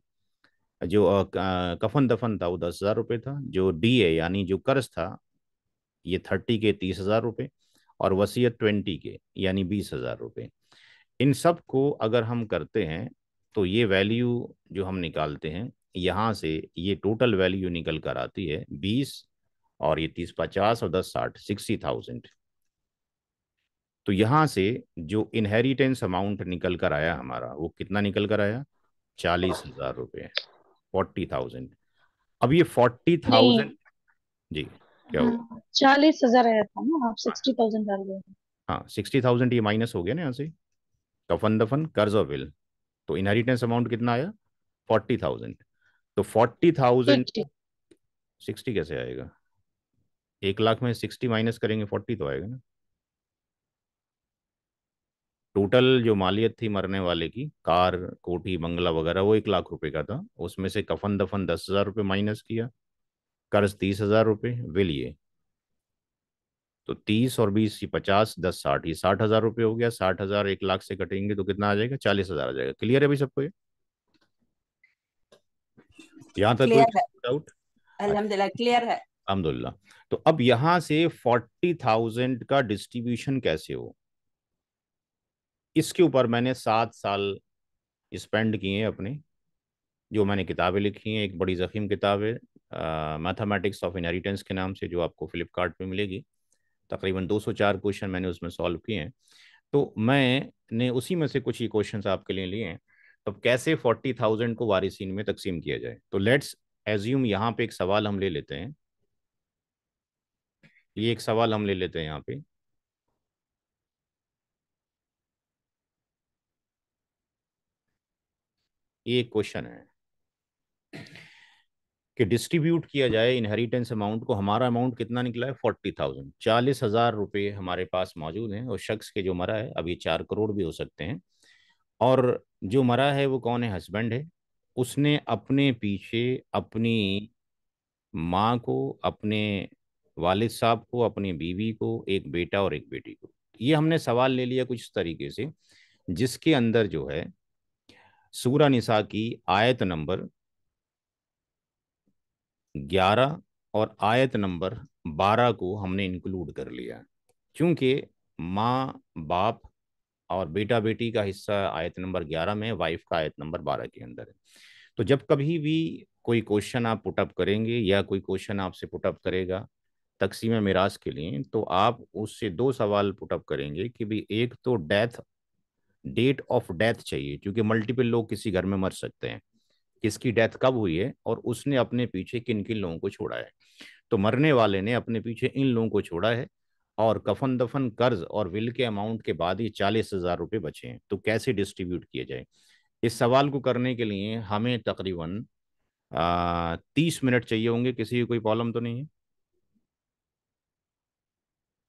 S1: जो कफन दफन था वो दस हज़ार रुपये था जो डी ए यानी जो कर्ज था ये थर्टी के तीस हज़ार रुपये और वसीयत ट्वेंटी के यानी बीस हज़ार रुपये इन सब को अगर हम करते हैं तो ये वैल्यू जो हम निकालते हैं यहाँ से ये टोटल वैल्यू निकल कर आती है बीस और ये तीस पचास और दस साठ सिक्सटी थाउजेंड तो यहाँ से जो इनहेरिटेंस अमाउंट निकल कर आया हमारा वो कितना निकल कर आया चालीस हजार रुपये फोर्टी थाउजेंड अब ये फोर्टी थाउजेंड जी क्या होगा
S2: चालीस हजार आया था ना आप सिक्सटी थाउजेंड डाल गए
S1: हाँ सिक्सटी थाउजेंड ये माइनस हो गया ना यहाँ से कफन दफन कर्ज और विल तो इनहेरिटेंस अमाउंट कितना आया फोर्टी थाउजेंड तो फोर्टी थाउजेंड सिक्सटी कैसे आएगा एक लाख में सिक्सटी माइनस करेंगे फोर्टी तो आएगा ना टोटल जो मालियत थी मरने वाले की कार कोठी बंगला वगैरह वो एक लाख रुपए का था उसमें से कफन दफन दस हजार रुपये माइनस किया कर्ज तीस हजार रुपये वे लिए तो तीस और बीस ये पचास दस साठ ये साठ हजार रुपये हो गया साठ हजार एक लाख से कटेंगे तो कितना आ जाएगा चालीस हजार आ जाएगा क्लियर है अभी सबको ये यहाँ तक
S2: डाउट क्लियर है
S1: अलहमदुल्ला तो अब यहाँ से फोर्टी थाउजेंड का डिस्ट्रीब्यूशन कैसे हो इसके ऊपर मैंने सात साल स्पेंड किए अपने जो मैंने किताबें लिखी हैं एक बड़ी ज़ख़ीम किताब है मैथमेटिक्स ऑफ इनहेरिटेंस के नाम से जो आपको फ़्लिपकार्ट मिलेगी तकरीबन 204 क्वेश्चन मैंने उसमें सॉल्व किए हैं तो मैंने उसी में से कुछ ही क्वेश्चन आपके लिए लिए हैं तो कैसे फोर्टी थाउजेंड को वारिसन में तकसीम किया जाए तो लेट्स एज्यूम यहाँ पे एक सवाल हम ले लेते हैं ये एक सवाल हम ले लेते हैं यहाँ पे ये एक क्वेश्चन है कि डिस्ट्रीब्यूट किया जाए इनहेरिटेंस अमाउंट को हमारा अमाउंट कितना निकला है फोर्टी थाउजेंड चालीस हज़ार रुपये हमारे पास मौजूद हैं और शख्स के जो मरा है अभी चार करोड़ भी हो सकते हैं और जो मरा है वो कौन है हस्बैंड है उसने अपने पीछे अपनी माँ को अपने वालिद साहब को अपनी बीवी को एक बेटा और एक बेटी को ये हमने सवाल ले लिया कुछ तरीके से जिसके अंदर जो है सूरा निसा की आयत नंबर ग्यारह और आयत नंबर बारह को हमने इंक्लूड कर लिया क्योंकि माँ बाप और बेटा बेटी का हिस्सा आयत नंबर ग्यारह में वाइफ का आयत नंबर बारह के अंदर है तो जब कभी भी कोई क्वेश्चन आप पुटअप करेंगे या कोई क्वेश्चन आपसे पुटअप करेगा तकसीम मिराज के लिए तो आप उससे दो सवाल पुटअप करेंगे कि भाई एक तो डेथ डेट ऑफ डेथ चाहिए क्योंकि मल्टीपल लोग किसी घर में मर सकते हैं किसकी डेथ कब हुई है और उसने अपने पीछे किन किन लोगों को छोड़ा है तो मरने वाले ने अपने पीछे इन लोगों को छोड़ा है और कफन दफन कर्ज और विल के अमाउंट के बाद ही चालीस हजार रुपये बचे हैं तो कैसे डिस्ट्रीब्यूट किए जाए इस सवाल को करने के लिए हमें तकरीबन तीस मिनट चाहिए होंगे किसी की कोई प्रॉब्लम तो नहीं है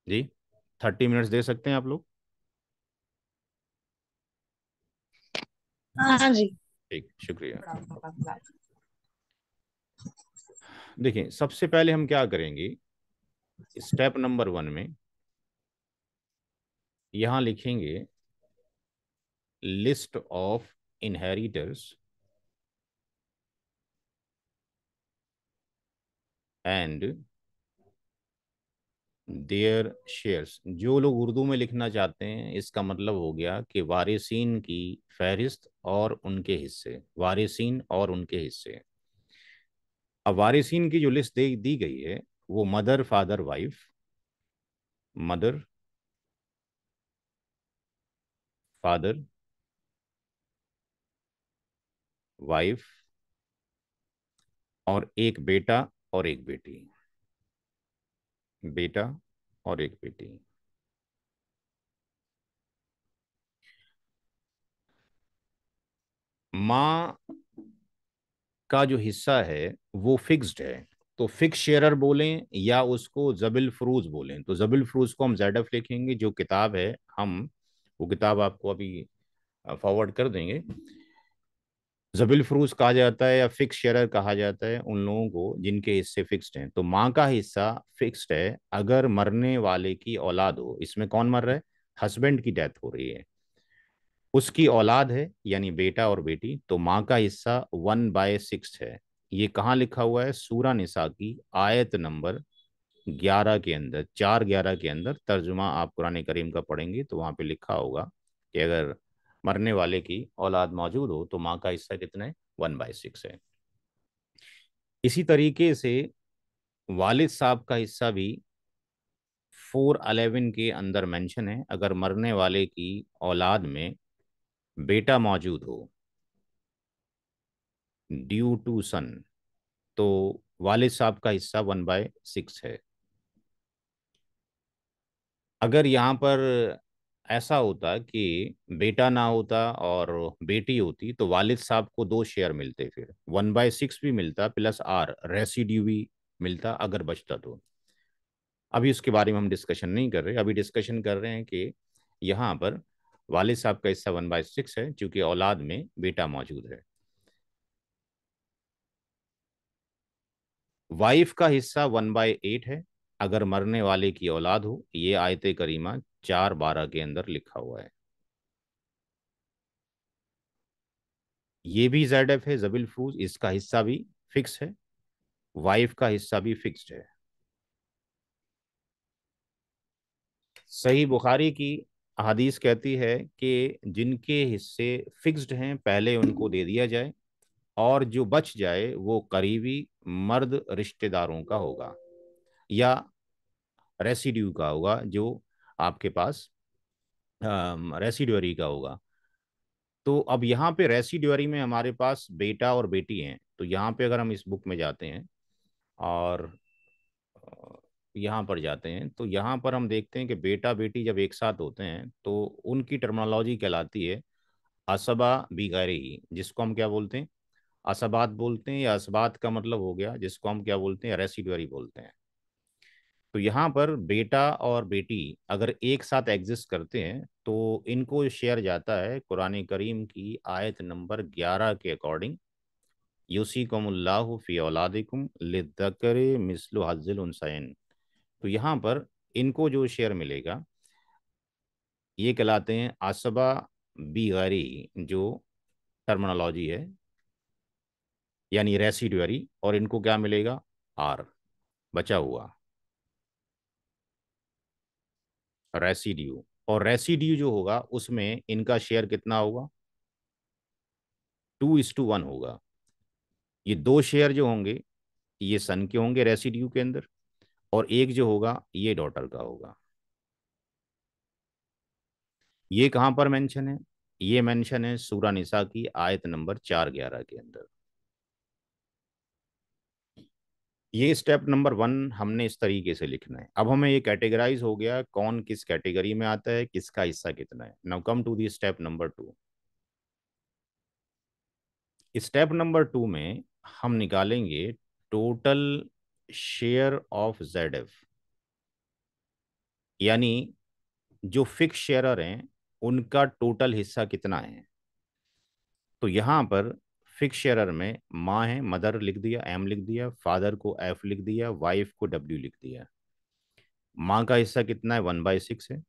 S1: जी थर्टी मिनट्स दे सकते हैं आप लोग हाँ जी ठीक शुक्रिया देखिए सबसे पहले हम क्या करेंगे स्टेप नंबर वन में यहां लिखेंगे list of inheritors and their shares जो लोग उर्दू में लिखना चाहते हैं इसका मतलब हो गया कि वारिसन की फहरिस्त और उनके हिस्से वारिसन और उनके हिस्से अब वारिसन की जो लिस्ट दे दी गई है वो mother father wife mother father wife और एक बेटा और एक बेटी बेटा और एक बेटी माँ का जो हिस्सा है वो फिक्स्ड है तो फिक्स शेयरर बोलें या उसको जबिल फ्रूज बोलें तो जबिल फ्रूज को हम जेड एफ लिखेंगे जो किताब है हम वो किताब आपको अभी फॉरवर्ड कर देंगे जबिल फरूज कहा जाता है या फिक्स शेयर कहा जाता है उन लोगों को जिनके हिस्से फिक्स्ड हैं तो माँ का हिस्सा फिक्स्ड है अगर मरने वाले की औलाद हो इसमें कौन मर रहा है हस्बैंड की डेथ हो रही है उसकी औलाद है यानी बेटा और बेटी तो माँ का हिस्सा वन बाय सिक्स है ये कहाँ लिखा हुआ है सूरा निसा की आयत नंबर ग्यारह के अंदर चार ग्यारह के अंदर तर्जुमा आप कुरान करीम का पढ़ेंगे तो वहाँ पे लिखा होगा कि अगर मरने वाले की औलाद मौजूद हो तो माँ का हिस्सा कितना है वन बाय सिक्स है इसी तरीके से वालिद साहब का हिस्सा भी फोर अलेवन के अंदर मेंशन है अगर मरने वाले की औलाद में बेटा मौजूद हो ड्यू टू सन तो वालिद साहब का हिस्सा वन बाय सिक्स है अगर यहाँ पर ऐसा होता कि बेटा ना होता और बेटी होती तो वालिद साहब को दो शेयर मिलते फिर वन बाय सिक्स भी मिलता प्लस आर रेसिड्यू भी मिलता अगर बचता तो अभी उसके बारे में हम डिस्कशन नहीं कर रहे अभी डिस्कशन कर रहे हैं कि यहाँ पर वालिद साहब का हिस्सा वन बाय सिक्स है चूंकि औलाद में बेटा मौजूद है वाइफ का हिस्सा वन बाय एट है अगर मरने वाले की औलाद हो ये आयते करीमा चार बारह के अंदर लिखा हुआ है ये भी जेड एफ है जबिल फ्रूज इसका हिस्सा भी फिक्स है वाइफ का हिस्सा भी फिक्स्ड है सही बुखारी की हदीस कहती है कि जिनके हिस्से फिक्स्ड हैं पहले उनको दे दिया जाए और जो बच जाए वो करीबी मर्द रिश्तेदारों का होगा या रेसिड्यू का होगा जो आपके पास रेसिड्यूरी का होगा तो अब यहाँ पे रेसिड्यूरी में हमारे पास बेटा और बेटी हैं तो यहाँ पे अगर हम इस बुक में जाते हैं और यहाँ पर जाते हैं तो यहाँ पर हम देखते हैं कि बेटा बेटी जब एक साथ होते हैं तो उनकी टर्मोलॉजी कहलाती है असबा बिगारी जिसको हम क्या बोलते हैं असबात बोलते हैं या असबात का मतलब हो गया जिसको हम क्या बोलते हैं रेसिडुअरी बोलते हैं तो यहाँ पर बेटा और बेटी अगर एक साथ एग्जिस्ट करते हैं तो इनको शेयर जाता है कुरान करीम की आयत नंबर ग्यारह के अकॉर्डिंग यूसी कमुल्लाह फ़ी औलादिकुम लिदकर मिसल हज़िल उनसैन तो यहाँ पर इनको जो शेयर मिलेगा ये कहलाते हैं आसबा गरी जो टर्मिनोलॉजी है यानी रेसिडरी और इनको क्या मिलेगा आर बचा हुआ रेसिड्यू और रेसिड्यू जो होगा उसमें इनका शेयर कितना होगा टू इस टू वन होगा ये दो शेयर जो होंगे ये सन के होंगे रेसिड्यू के अंदर और एक जो होगा ये डॉटर का होगा ये कहां पर मेंशन है ये मेंशन है सूरा निशा की आयत नंबर चार ग्यारह के अंदर ये स्टेप नंबर वन हमने इस तरीके से लिखना है अब हमें ये कैटेगराइज हो गया कौन किस कैटेगरी में आता है किसका हिस्सा कितना है now come to the step number two step number two में हम निकालेंगे total share of Z F यानी जो फिक्स शेयरर हैं उनका टोटल हिस्सा कितना है तो यहां पर फिक्सरर में माँ है मदर लिख दिया एम लिख दिया फादर को एफ लिख दिया वाइफ को डब्ल्यू लिख दिया माँ का हिस्सा कितना है वन बाई सिक्स है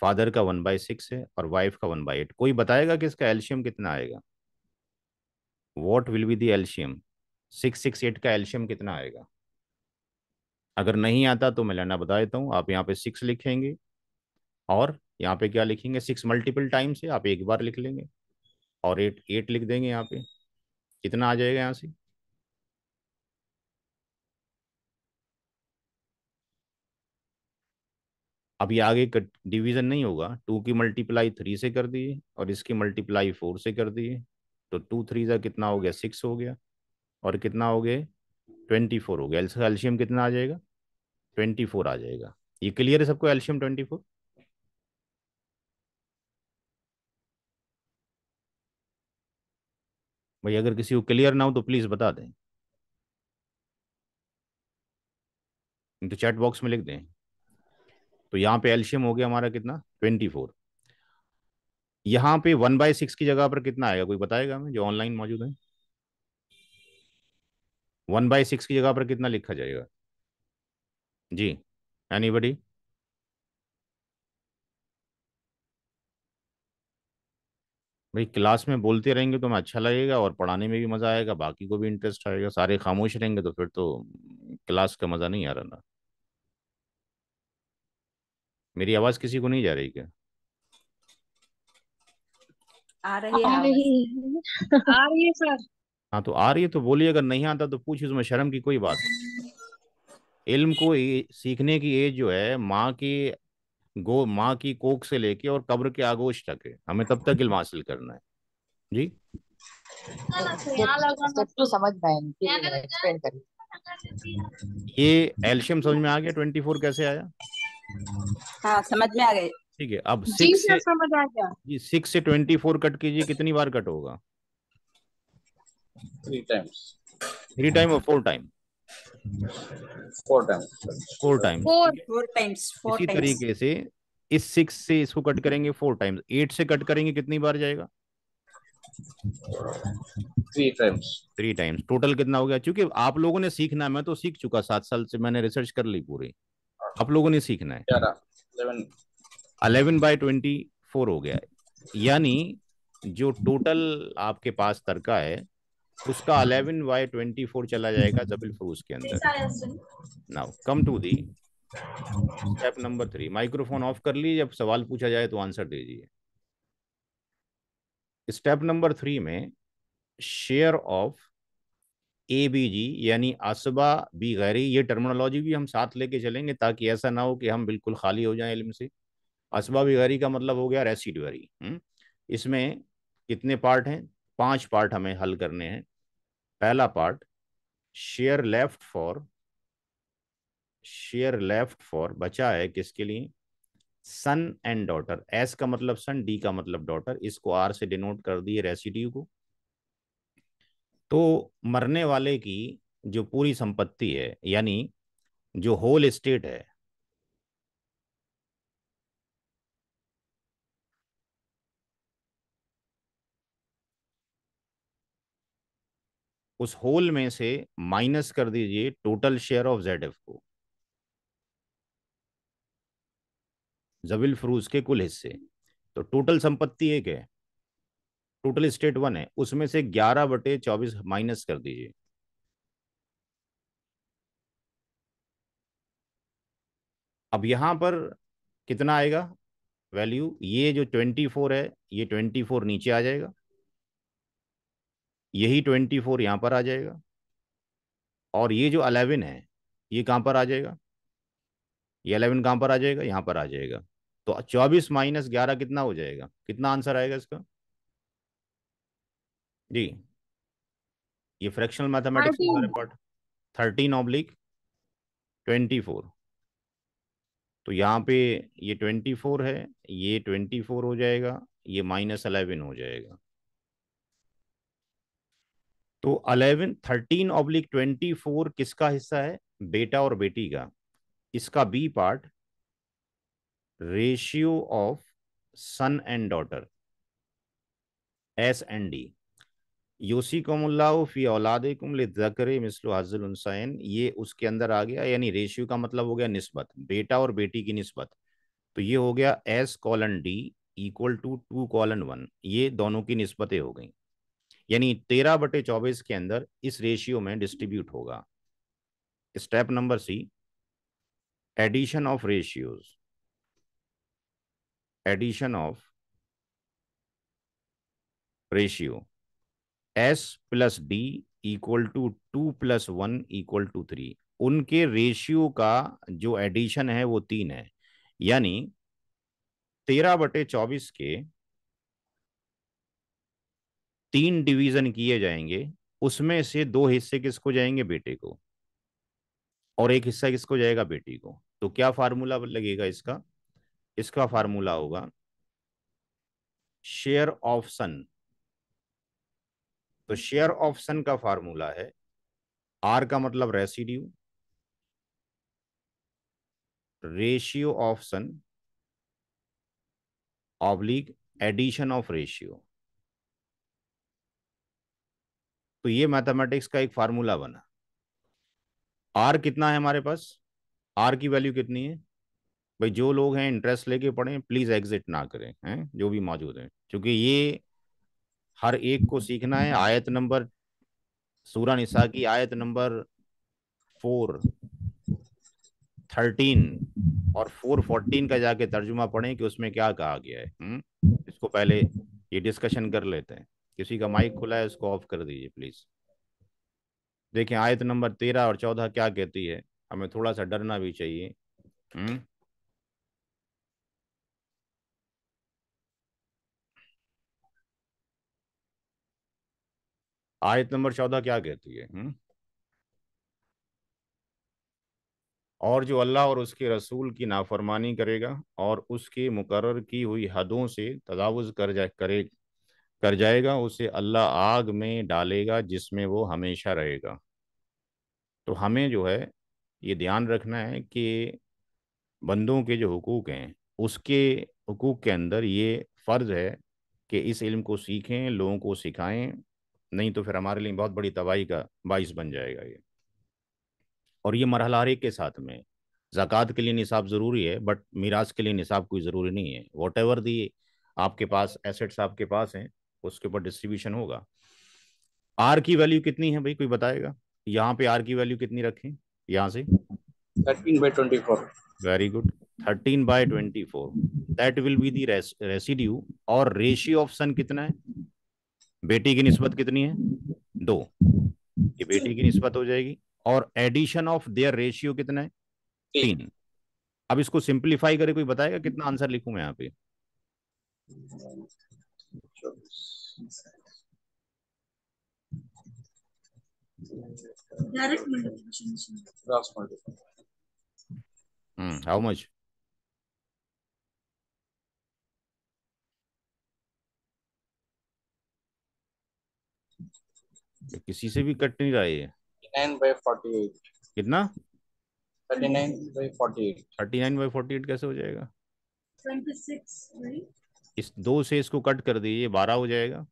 S1: फादर का वन बाई सिक्स है और वाइफ का वन बाई एट कोई बताएगा कि इसका एल्शियम कितना आएगा वॉट विल बी दी एल्शियम सिक्स सिक्स एट का एल्शियम कितना आएगा अगर नहीं आता तो मैं लेना बता देता हूँ आप यहाँ पे सिक्स लिखेंगे और यहाँ पे क्या लिखेंगे सिक्स मल्टीपल टाइम्स है आप एक बार लिख लेंगे और एट एट लिख देंगे यहाँ पे कितना आ जाएगा यहाँ से अभी आगे आगे डिवीजन नहीं होगा टू की मल्टीप्लाई थ्री से कर दिए और इसकी मल्टीप्लाई फोर से कर दिए तो टू थ्री का कितना हो गया सिक्स हो गया और कितना हो गया ट्वेंटी फोर हो गया एल्शियम कितना आ जाएगा ट्वेंटी फोर आ जाएगा ये क्लियर है सबको एल्शियम ट्वेंटी फोर भाई अगर किसी को क्लियर ना हो तो प्लीज बता दें तो चैट बॉक्स में लिख दें तो यहाँ पे एल्शियम हो गया हमारा कितना ट्वेंटी फोर यहाँ पे वन बाय सिक्स की जगह पर कितना आएगा कोई बताएगा हमें जो ऑनलाइन मौजूद है वन बाय सिक्स की जगह पर कितना लिखा जाएगा जी एनी बडी भाई क्लास में बोलते रहेंगे तो मैं अच्छा लगेगा और पढ़ाने में भी मज़ा आएगा बाकी को भी इंटरेस्ट आएगा सारे खामोश रहेंगे तो फिर तो क्लास का मज़ा नहीं आ रहा ना मेरी आवाज़ किसी को नहीं जा रही क्या
S2: आ रही है आ रही है सर
S1: हाँ तो आ रही है तो बोलिए अगर नहीं आता तो पूछिए उसमें शर्म की कोई बात इल्म को सीखने की एज जो है माँ की गो माँ की कोख से लेके और कब्र के आगोश तक है हमें तब तक इल्म हासिल करना है जी
S2: तो तो समझ तो
S1: ये एल्शियम समझ में आ गया ट्वेंटी फोर कैसे आया
S2: हाँ समझ में आ गए
S1: ठीक है अब सिक्स से
S2: समझ आ गया
S1: जी सिक्स से ट्वेंटी फोर कट कीजिए कितनी बार कट होगा थ्री टाइम थ्री टाइम और four time four time four time
S2: four times इसी तरीके
S1: से इस सिक्स से इसको कट करेंगे फोर टाइम्स एट से कट करेंगे कितनी बार जाएगा three times three times total कितना हो गया क्योंकि आप लोगों ने सीखना मैं तो सीख चुका सात साल से मैंने रिसर्च कर ली पूरी आप लोगों ने सीखना
S2: है
S1: अलेवन बाई ट्वेंटी फोर हो गया यानी जो टोटल आपके पास तरका है उसका अलेवन बाई ट्वेंटी फोर चला जाएगा जबल फ्रूज के अंदर now come to the step number three microphone off कर लीजिए जब सवाल पूछा जाए तो आंसर दीजिए स्टेप नंबर थ्री में share of A B G यानी आसबा बी गैरी ये टर्मिनोलॉजी भी हम साथ लेके चलेंगे ताकि ऐसा ना हो कि हम बिल्कुल खाली हो जाएं इल्म से असबा बी गैरी का मतलब हो गया रेसिडवरी हम्म, इसमें कितने पार्ट हैं पांच पार्ट हमें हल करने हैं पहला part share left for share left for बचा है किसके लिए सन एंड डॉटर एस का मतलब सन डी का मतलब डॉटर इसको आर से डिनोट कर दिए रेसिड्यू को तो मरने वाले की जो पूरी संपत्ति है यानी जो होल स्टेट है उस होल में से माइनस कर दीजिए total share of Z F को जबिल फ्रूज के कुल हिस्से तो टोटल संपत्ति एक है टोटल स्टेट वन है उसमें से ग्यारह बटे चौबीस माइनस कर दीजिए अब यहां पर कितना आएगा वैल्यू ये जो ट्वेंटी फोर है ये ट्वेंटी फोर नीचे आ जाएगा यही ट्वेंटी फोर यहाँ पर आ जाएगा और ये जो अलेवन है ये कहाँ पर आ जाएगा ये अलेवन कहाँ पर आ जाएगा यहाँ पर आ जाएगा तो चौबीस माइनस ग्यारह कितना हो जाएगा कितना आंसर आएगा इसका जी ये fractional mathematics report thirteen oblique twenty four तो यहाँ पे ये ट्वेंटी फोर है ये ट्वेंटी फोर हो जाएगा ये माइनस अलेवन हो जाएगा तो eleven thirteen oblique twenty four किसका हिस्सा है बेटा और बेटी का इसका B part ratio of son and daughter S and D योसी कमुल्लाफी औलाद कुमलकर मिसल ये उसके अंदर आ गया यानी रेशियो का मतलब हो गया नस्बत बेटा और बेटी की नस्बत तो ये हो गया S colon D equal to two colon one ये दोनों की नस्बतें हो गई यानी तेरह बटे चौबीस के अंदर इस रेशियो में डिस्ट्रीब्यूट होगा step number C addition of ratios addition of ratio S plus D equal to two plus one equal to three उनके रेशियो का जो एडिशन है वो तीन है यानी तेरह बटे चौबीस के तीन डिवीजन किए जाएंगे उसमें से दो हिस्से किसको जाएंगे बेटे को और एक हिस्सा किसको जाएगा बेटी को तो क्या फार्मूला लगेगा इसका इसका फार्मूला होगा शेयर ऑफ सन तो शेयर ऑफ सन का फार्मूला है आर का मतलब residue ratio of son oblique addition of ratio तो ये मैथमेटिक्स का एक फार्मूला बना आर कितना है हमारे पास आर की वैल्यू कितनी है भाई जो लोग हैं इंटरेस्ट लेके पढ़े प्लीज़ एग्जिट ना करें हैं जो भी मौजूद हैं क्योंकि ये हर एक को सीखना है आयत नंबर सूरा निशा की आयत नंबर फोर थर्टीन और फोर फोर्टीन का जाके तर्जुमा पढ़ें कि उसमें क्या कहा गया है हुँ? हम्म? इसको पहले ये डिस्कशन कर लेते हैं किसी का माइक खुला है उसको ऑफ कर दीजिए प्लीज देखिए आयत नंबर तेरह और चौदह क्या कहती है हमें थोड़ा सा डरना भी चाहिए हम्म आयत नंबर चौदह क्या कहती है हुँ? हम्म। और जो अल्लाह और उसके रसूल की नाफरमानी करेगा और उसके मुकर की हुई हदों से तजावज़ कर जाए करे कर जाएगा उसे अल्लाह आग में डालेगा जिसमें वो हमेशा रहेगा तो हमें जो है ये ध्यान रखना है कि बंदों के जो हकूक़ हैं उसके हकूक़ के अंदर ये फ़र्ज़ है कि इस इल्म को सीखें लोगों को सिखाएं नहीं तो फिर हमारे लिए बहुत बड़ी तबाही का बाइस बन जाएगा ये और ये मरहला हर एक के साथ में ज़क़़त के लिए निसाब ज़रूरी है बट मीरास के लिए निसाब कोई ज़रूरी नहीं है वॉट एवर दी आपके पास एसेट्स आपके पास हैं उसके ऊपर डिस्ट्रीब्यूशन होगा आर की वैल्यू कितनी है भाई कोई बताएगा यहाँ पे आर की वैल्यू कितनी रखें यहाँ से thirteen by twenty four very good thirteen by twenty four that will be the residue और रेशियो ऑफ सन कितना है बेटी की निस्बत कितनी है दो ये बेटी की निस्बत हो जाएगी और एडिशन ऑफ देयर रेशियो कितना है तीन अब इसको सिंप्लीफाई करे कोई बताएगा कितना आंसर लिखूं मैं यहाँ पे Mm, how much? किसी से भी कट नहीं रहा है कितना
S2: thirty nine by forty eight
S1: thirty nine by forty eight कैसे हो जाएगा
S2: ट्वेंटी सिक्स
S1: इस दो से इसको कट कर दीजिए बारह हो जाएगा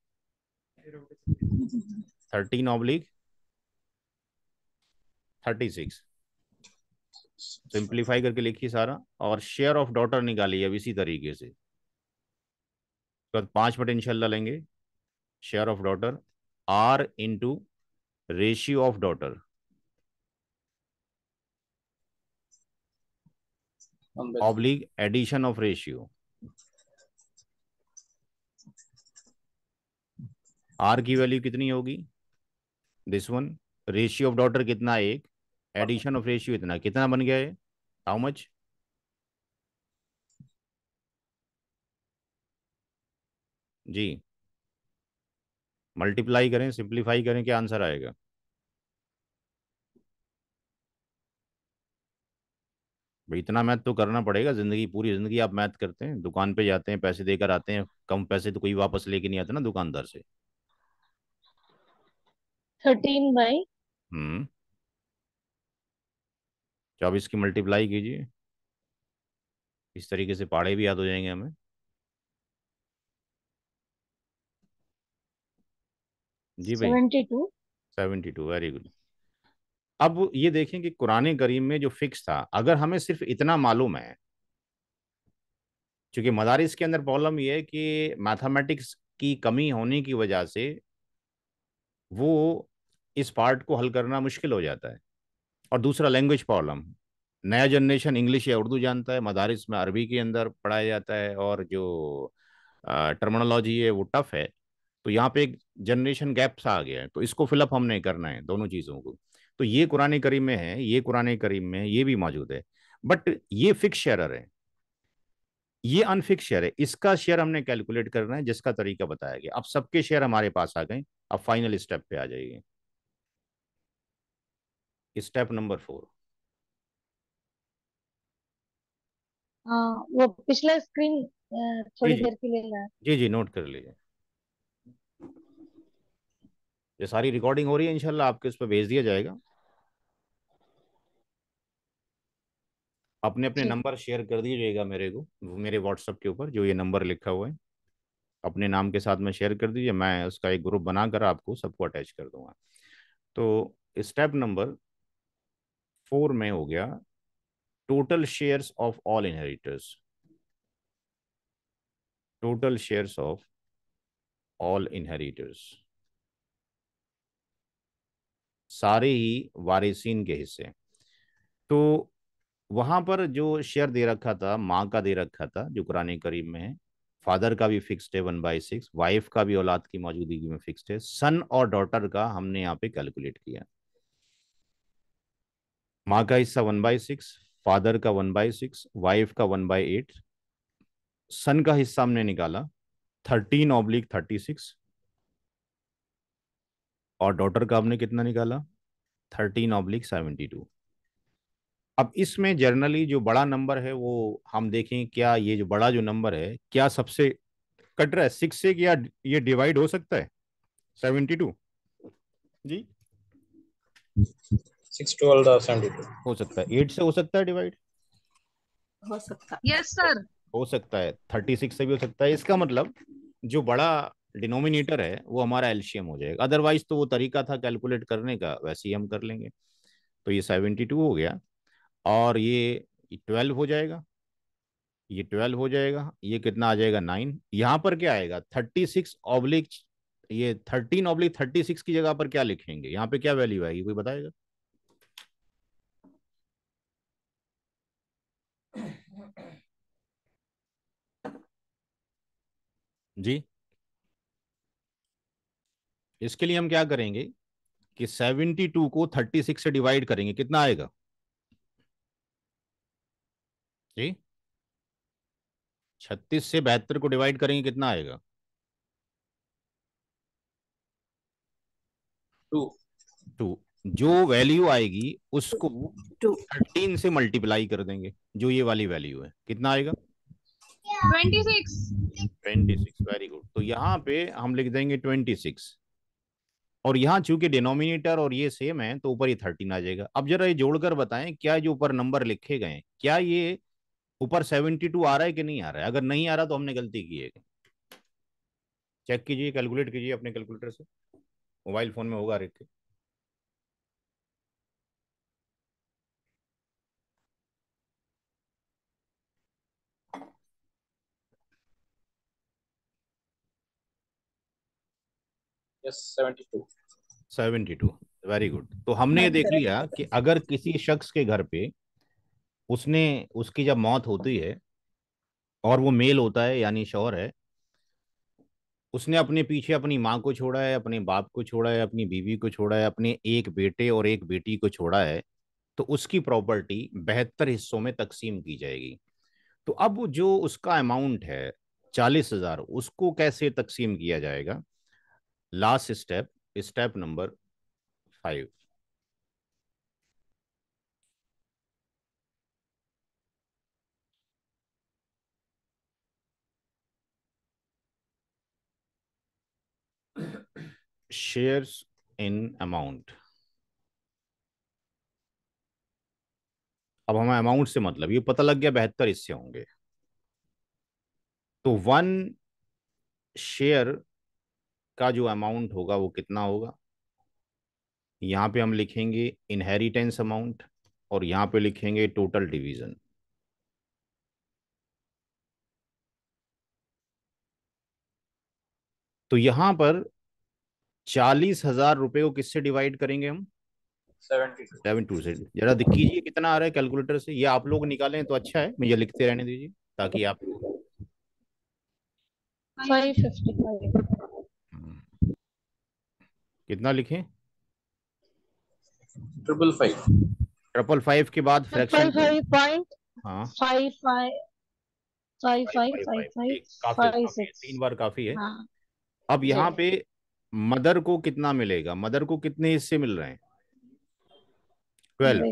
S1: thirteen oblique thirty six simplify करके लिखिए सारा और शेयर ऑफ डॉटर निकालिए अब इसी तरीके से तो पांच पोटेंशियल लेंगे share of daughter R into ratio of daughter oblique addition of ratio R की वैल्यू कितनी होगी this one ratio of daughter कितना एक एडिशन ऑफ रेशियो इतना कितना बन गया है हाउ मच जी मल्टीप्लाई करें सिंप्लीफाई करें क्या आंसर आएगा भाई इतना मैथ तो करना पड़ेगा जिंदगी पूरी जिंदगी आप मैथ करते हैं दुकान पे जाते हैं पैसे देकर आते हैं कम पैसे तो कोई वापस लेके नहीं आता ना दुकानदार से
S2: थर्टीन बाई
S1: चौबीस की मल्टीप्लाई कीजिए इस तरीके से पाड़े भी याद हो जाएंगे हमें जी भाई seventy two seventy two very good अब ये देखें कि कुरान करीम में जो फिक्स था अगर हमें सिर्फ इतना मालूम है क्योंकि मदारिस के अंदर प्रॉब्लम ये है कि मैथमेटिक्स की कमी होने की वजह से वो इस पार्ट को हल करना मुश्किल हो जाता है और दूसरा लैंग्वेज प्रॉब्लम नया जनरेशन इंग्लिश या उर्दू जानता है मदारस में अरबी के अंदर पढ़ाया जाता है और जो टर्मिनोलॉजी है वो टफ है तो यहाँ पे एक जनरेशन गैप सा आ गया है तो इसको फिलअप हमने करना है दोनों चीज़ों को तो ये कुरान करीम में है ये कुरान करीम में ये भी मौजूद है बट ये फिक्स शेयर है ये अनफिक्स शेयर है इसका शेयर हमने कैलकुलेट करना है जिसका तरीका बताया गया अब सबके शेयर हमारे पास आ गए अब फाइनल स्टेप पे आ जाइए स्टेप नंबर फोर
S2: वो पिछला स्क्रीन थोड़ी देर के लिए
S1: जी जी नोट कर लीजिए ये सारी रिकॉर्डिंग हो रही है इंशाल्लाह आपके उस पर भेज दिया जाएगा अपने अपने नंबर शेयर कर दीजिएगा मेरे को मेरे व्हाट्सएप के ऊपर जो ये नंबर लिखा हुआ है अपने नाम के साथ में शेयर कर दीजिए मैं उसका एक ग्रुप बनाकर आपको सबको अटैच कर दूंगा तो स्टेप नंबर फोर में हो गया total shares of all inheritors total shares of all inheritors सारे ही वारिसिन के हिस्से तो वहां पर जो शेयर दे रखा था माँ का दे रखा था जो कुरान करीब में है फादर का भी फिक्स्ड है वन बाई सिक्स वाइफ का भी औलाद की मौजूदगी में फिक्स्ड है सन और डॉटर का हमने यहाँ पे कैलकुलेट किया माँ का हिस्सा वन बाई सिक्स फादर का वन बाई सिक्स वाइफ का वन बाई एट सन का हिस्सा हमने निकाला थर्टीन ऑब्लिक थर्टी सिक्स और डॉटर का हमने कितना निकाला थर्टीन ऑब्लिक सेवेंटी टू अब इसमें जनरली जो बड़ा नंबर है वो हम देखें क्या ये जो बड़ा जो नंबर है क्या सबसे कट रहा है सिक्स से क्या ये डिवाइड हो सकता है सेवेंटी टू जी हो सकता है एट से हो सकता है डिवाइड
S2: हो सकता है यस सर
S1: हो सकता है थर्टी सिक्स से भी हो सकता है इसका मतलब जो बड़ा डिनोमिनेटर है वो हमारा एल्शियम हो जाएगा अदरवाइज तो वो तरीका था कैलकुलेट करने का वैसे ही हम कर लेंगे तो ये सेवेंटी टू हो गया और ये ट्वेल्व हो जाएगा ये ट्वेल्व हो जाएगा ये कितना आ जाएगा नाइन यहाँ पर क्या आएगा थर्टी सिक्स ऑब्लिक ये थर्टीन ऑब्लिक थर्टी सिक्स की जगह पर क्या लिखेंगे यहाँ पे क्या वैल्यू आएगी कोई बताएगा जी इसके लिए हम क्या करेंगे कि 72 को 36 से डिवाइड करेंगे कितना आएगा जी 36 से बहत्तर को डिवाइड करेंगे कितना आएगा टू टू जो वैल्यू आएगी उसको टू थर्टीन से मल्टीप्लाई कर देंगे जो ये वाली वैल्यू है कितना आएगा
S2: ट्वेंटी सिक्स
S1: वेरी गुड तो यहाँ पे हम लिख देंगे ट्वेंटी सिक्स और यहाँ चूंकि डिनोमिनेटर और ये सेम है तो ऊपर ये थर्टीन आ जाएगा अब जरा ये जोड़कर बताएं क्या जो ऊपर नंबर लिखे गए क्या ये ऊपर सेवेंटी टू आ रहा है कि नहीं आ रहा है अगर नहीं आ रहा तो हमने गलती की है चेक कीजिए कैलकुलेट कीजिए अपने कैलकुलेटर से मोबाइल फोन में होगा रख
S2: 72
S1: वेरी गुड तो हमने ये देख लिया कि अगर किसी शख्स के घर पे उसने उसकी जब मौत होती है और वो मेल होता है यानी शोहर है उसने अपने पीछे अपनी माँ को छोड़ा है अपने बाप को छोड़ा है अपनी बीवी को छोड़ा है अपने एक बेटे और एक बेटी को छोड़ा है तो उसकी प्रॉपर्टी बेहतर हिस्सों में तकसीम की जाएगी तो अब जो उसका अमाउंट है चालीस हजार उसको कैसे तकसीम किया जाएगा last step step number five shares in amount अब हमें अमाउंट से मतलब ये पता लग गया बेहतर इससे होंगे तो वन शेयर का जो अमाउंट होगा वो कितना होगा यहाँ पे हम लिखेंगे इनहेरिटेंस अमाउंट और यहाँ पे लिखेंगे टोटल डिवीज़न तो यहां पर चालीस हजार रुपये को किससे डिवाइड करेंगे हम
S2: सेवन
S1: टू से जरा दिख कीजिए कितना आ रहा है कैलकुलेटर से ये आप लोग निकालें तो अच्छा है मुझे लिखते रहने दीजिए ताकि आप कितना लिखें ट्रिपल फाइव ट्रिपल फाइव के बाद हाँ।
S2: फ्रैक्शन
S1: तीन बार काफी है हाँ. अब यहाँ पे मदर को कितना मिलेगा मदर को कितने हिस्से मिल रहे हैं
S2: ट्वेल्व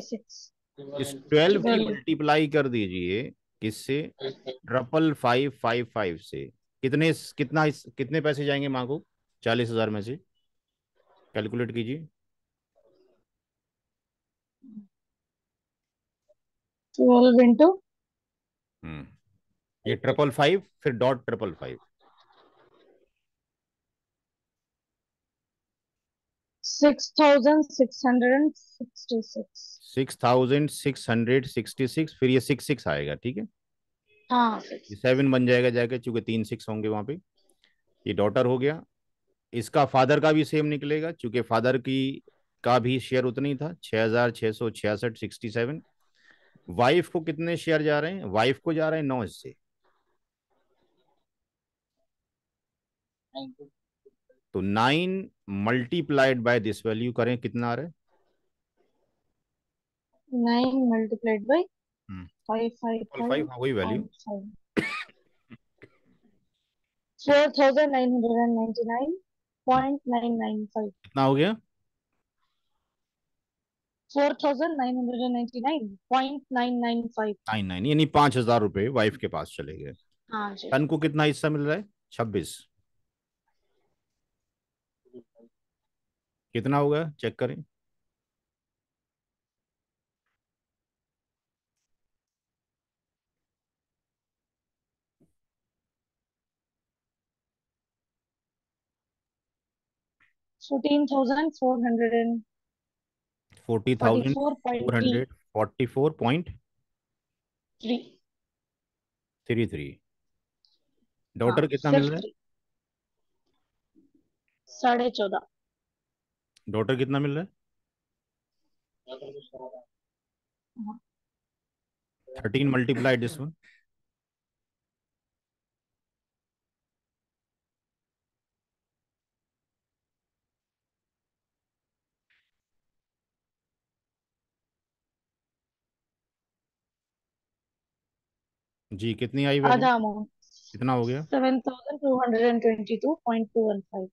S2: इस ट्वेल्व की
S1: मल्टीप्लाई कर दीजिए किससे ट्रिपल फाइव फाइव फाइव से कितने कितना कितने पैसे जाएंगे माँ को चालीस हजार में से कैलकुलेट कीजिए हम्म ये ट्रिपल फाइव फिर dot triple five
S2: six thousand six hundred sixty six
S1: six thousand six hundred sixty six फिर ये सिक्स सिक्स आएगा ठीक है हाँ सेवन बन जाएगा जाके चूंकि तीन सिक्स होंगे वहां पे ये डॉटर हो गया इसका फादर का भी सेम निकलेगा क्योंकि फादर की का भी शेयर उतना ही था छह हजार छह सौ छियासठ सिक्सटी सेवन वाइफ को कितने शेयर जा रहे हैं वाइफ को जा रहे हैं नौ हिस्से तो nine multiplied by this value करें कितना आ रहा है
S2: nine multiplied by five
S1: five वही value
S2: four thousand nine hundred and ninety nine कितना
S1: हो गया यानी पांच हजार रुपए वाइफ के पास चले गए हाँ को कितना हिस्सा मिल रहा है छब्बीस कितना होगा चेक करें
S2: डॉटर हाँ,
S1: कितना मिल रहा है
S2: साढ़े चौदह
S1: डॉटर कितना मिल रहा है थर्टीन मल्टीप्लाई इस वन जी कितनी आई वैल्यू आधा अमाउंट कितना हो गया
S2: seven thousand two hundred and twenty two point two one five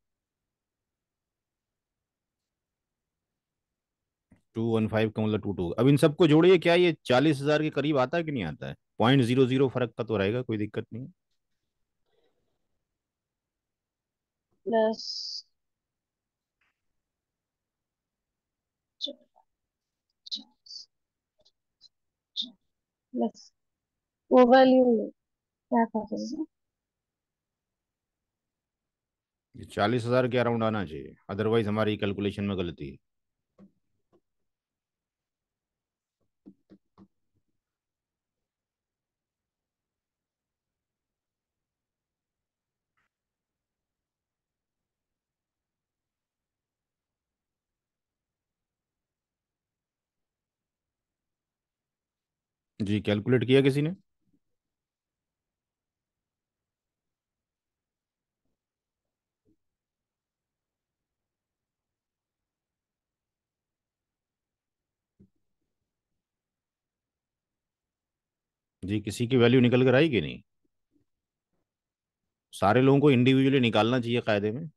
S1: two one five का मतलब टू टू अब इन सबको जोड़िए क्या ये चालीस हजार के करीब आता है कि नहीं आता है पॉइंट जीरो जीरो फर्क का तो रहेगा कोई दिक्कत नहीं
S2: प्लस प्लस ओवरल्यू में क्या करेंगे
S1: ये चालीस हजार के अराउंड आना चाहिए अदरवाइज हमारी कैलकुलेशन में गलती है जी कैलकुलेट किया किसी ने जी किसी की वैल्यू निकल कर आई कि नहीं सारे लोगों को इंडिविजुअली निकालना चाहिए कायदे में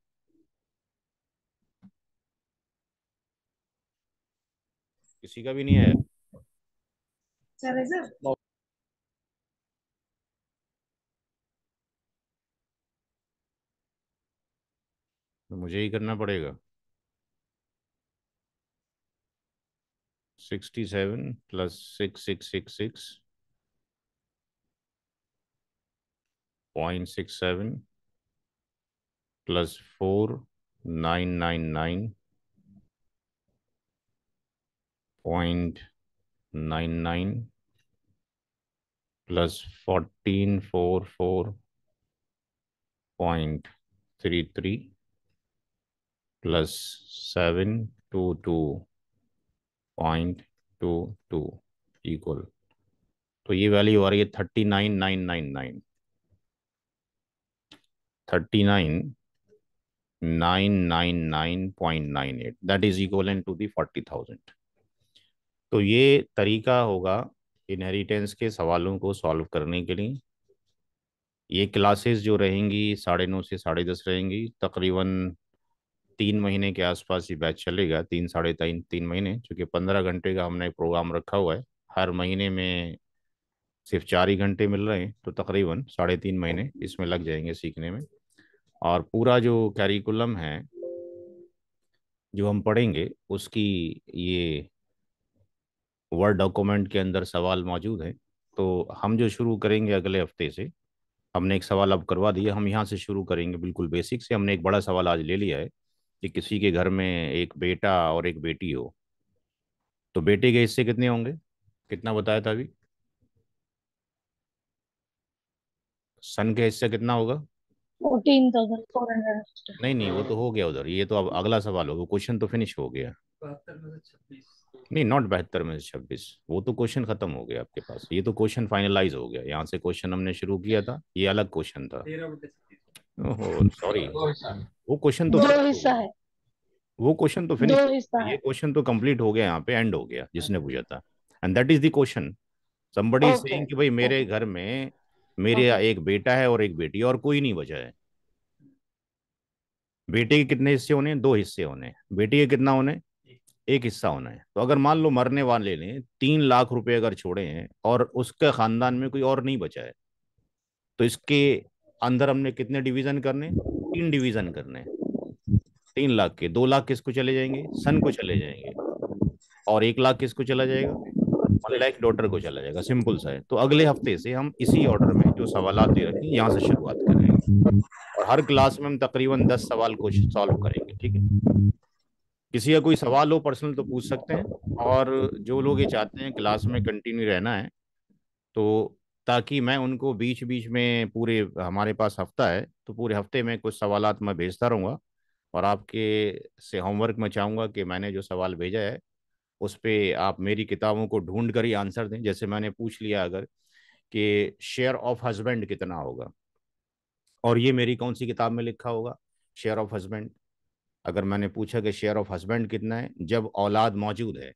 S1: किसी का भी नहीं है
S2: तो
S1: मुझे ही करना पड़ेगा sixty seven plus six six six six point six seven plus four nine nine nine point nine nine plus fourteen four four point three three plus seven two two point two two equal तो ये value आ रही है thirty nine nine nine nine thirty nine nine nine nine point nine eight that is equivalent to the forty thousand तो ये तरीका होगा inheritance के सवालों को सॉल्व करने के लिए ये क्लासेस जो रहेंगी साढ़े नौ से साढ़े दस रहेंगी तकरीबन तीन महीने के आसपास ये बैच चलेगा तीन साढ़े तीन तीन महीने चूँकि पंद्रह घंटे का हमने प्रोग्राम रखा हुआ है हर महीने में सिर्फ चार ही घंटे मिल रहे हैं तो तकरीबन साढ़े तीन महीने इसमें लग जाएंगे सीखने में और पूरा जो कैरिकुलम है जो हम पढ़ेंगे उसकी ये वर्ड डॉक्यूमेंट के अंदर सवाल मौजूद हैं तो हम जो शुरू करेंगे अगले हफ्ते से हमने एक सवाल अब करवा दिया हम यहाँ से शुरू करेंगे बिल्कुल बेसिक से हमने एक बड़ा सवाल आज ले लिया है कि किसी के घर में एक बेटा और एक बेटी हो तो बेटे के हिस्से कितने होंगे कितना बताया था अभी सन के हिस्से कितना होगा
S2: नहीं नहीं वो तो
S1: हो गया उधर ये तो अब अगला सवाल होगा क्वेश्चन तो फिनिश हो गया
S2: नहीं
S1: नॉट बहत्तर में से छब्बीस वो तो क्वेश्चन खत्म हो गया आपके पास ये तो क्वेश्चन फाइनलाइज हो गया यहाँ से क्वेश्चन हमने शुरू किया था ये अलग क्वेश्चन था सॉरी वो क्वेश्चन तो वो क्वेश्चन तो फिनिश ये क्वेश्चन तो कंप्लीट हो गया यहाँ पे एंड हो गया जिसने पूछा था and that is the question somebody okay. is saying कि भाई मेरे घर में मेरे okay. एक बेटा है और एक बेटी और कोई नहीं बचा है बेटे के कितने हिस्से होने दो हिस्से होने बेटी के कितना होने एक हिस्सा होना है तो अगर मान लो मरने वाले ने तीन लाख रुपए अगर छोड़े हैं और उसके खानदान में कोई और नहीं बचा है तो इसके अंदर हमने कितने डिवीजन करने तीन डिवीजन करने तीन लाख के दो लाख किसको चले जाएंगे सन को चले जाएंगे और एक लाख किसको चला जाएगा वन लाइक डॉटर को चला जाएगा सिंपल सा है तो अगले हफ्ते से हम इसी ऑर्डर में जो सवाल दे रहे हैं यहाँ से शुरुआत करेंगे और हर क्लास में हम तकरीबन दस सवाल को सॉल्व करेंगे ठीक है किसी का कोई सवाल हो पर्सनल तो पूछ सकते हैं और जो लोग ये चाहते हैं क्लास में कंटिन्यू रहना है तो ताकि मैं उनको बीच बीच में पूरे हमारे पास हफ्ता है तो पूरे हफ्ते में कुछ सवाल मैं भेजता रहूँगा और आपके से होमवर्क में चाहूँगा कि मैंने जो सवाल भेजा है उस पर आप मेरी किताबों को ढूंढ कर ही आंसर दें जैसे मैंने पूछ लिया अगर कि शेयर ऑफ हस्बैंड कितना होगा और ये मेरी कौन सी किताब में लिखा होगा शेयर ऑफ हस्बैंड अगर मैंने पूछा कि शेयर ऑफ हस्बैंड कितना है जब औलाद मौजूद है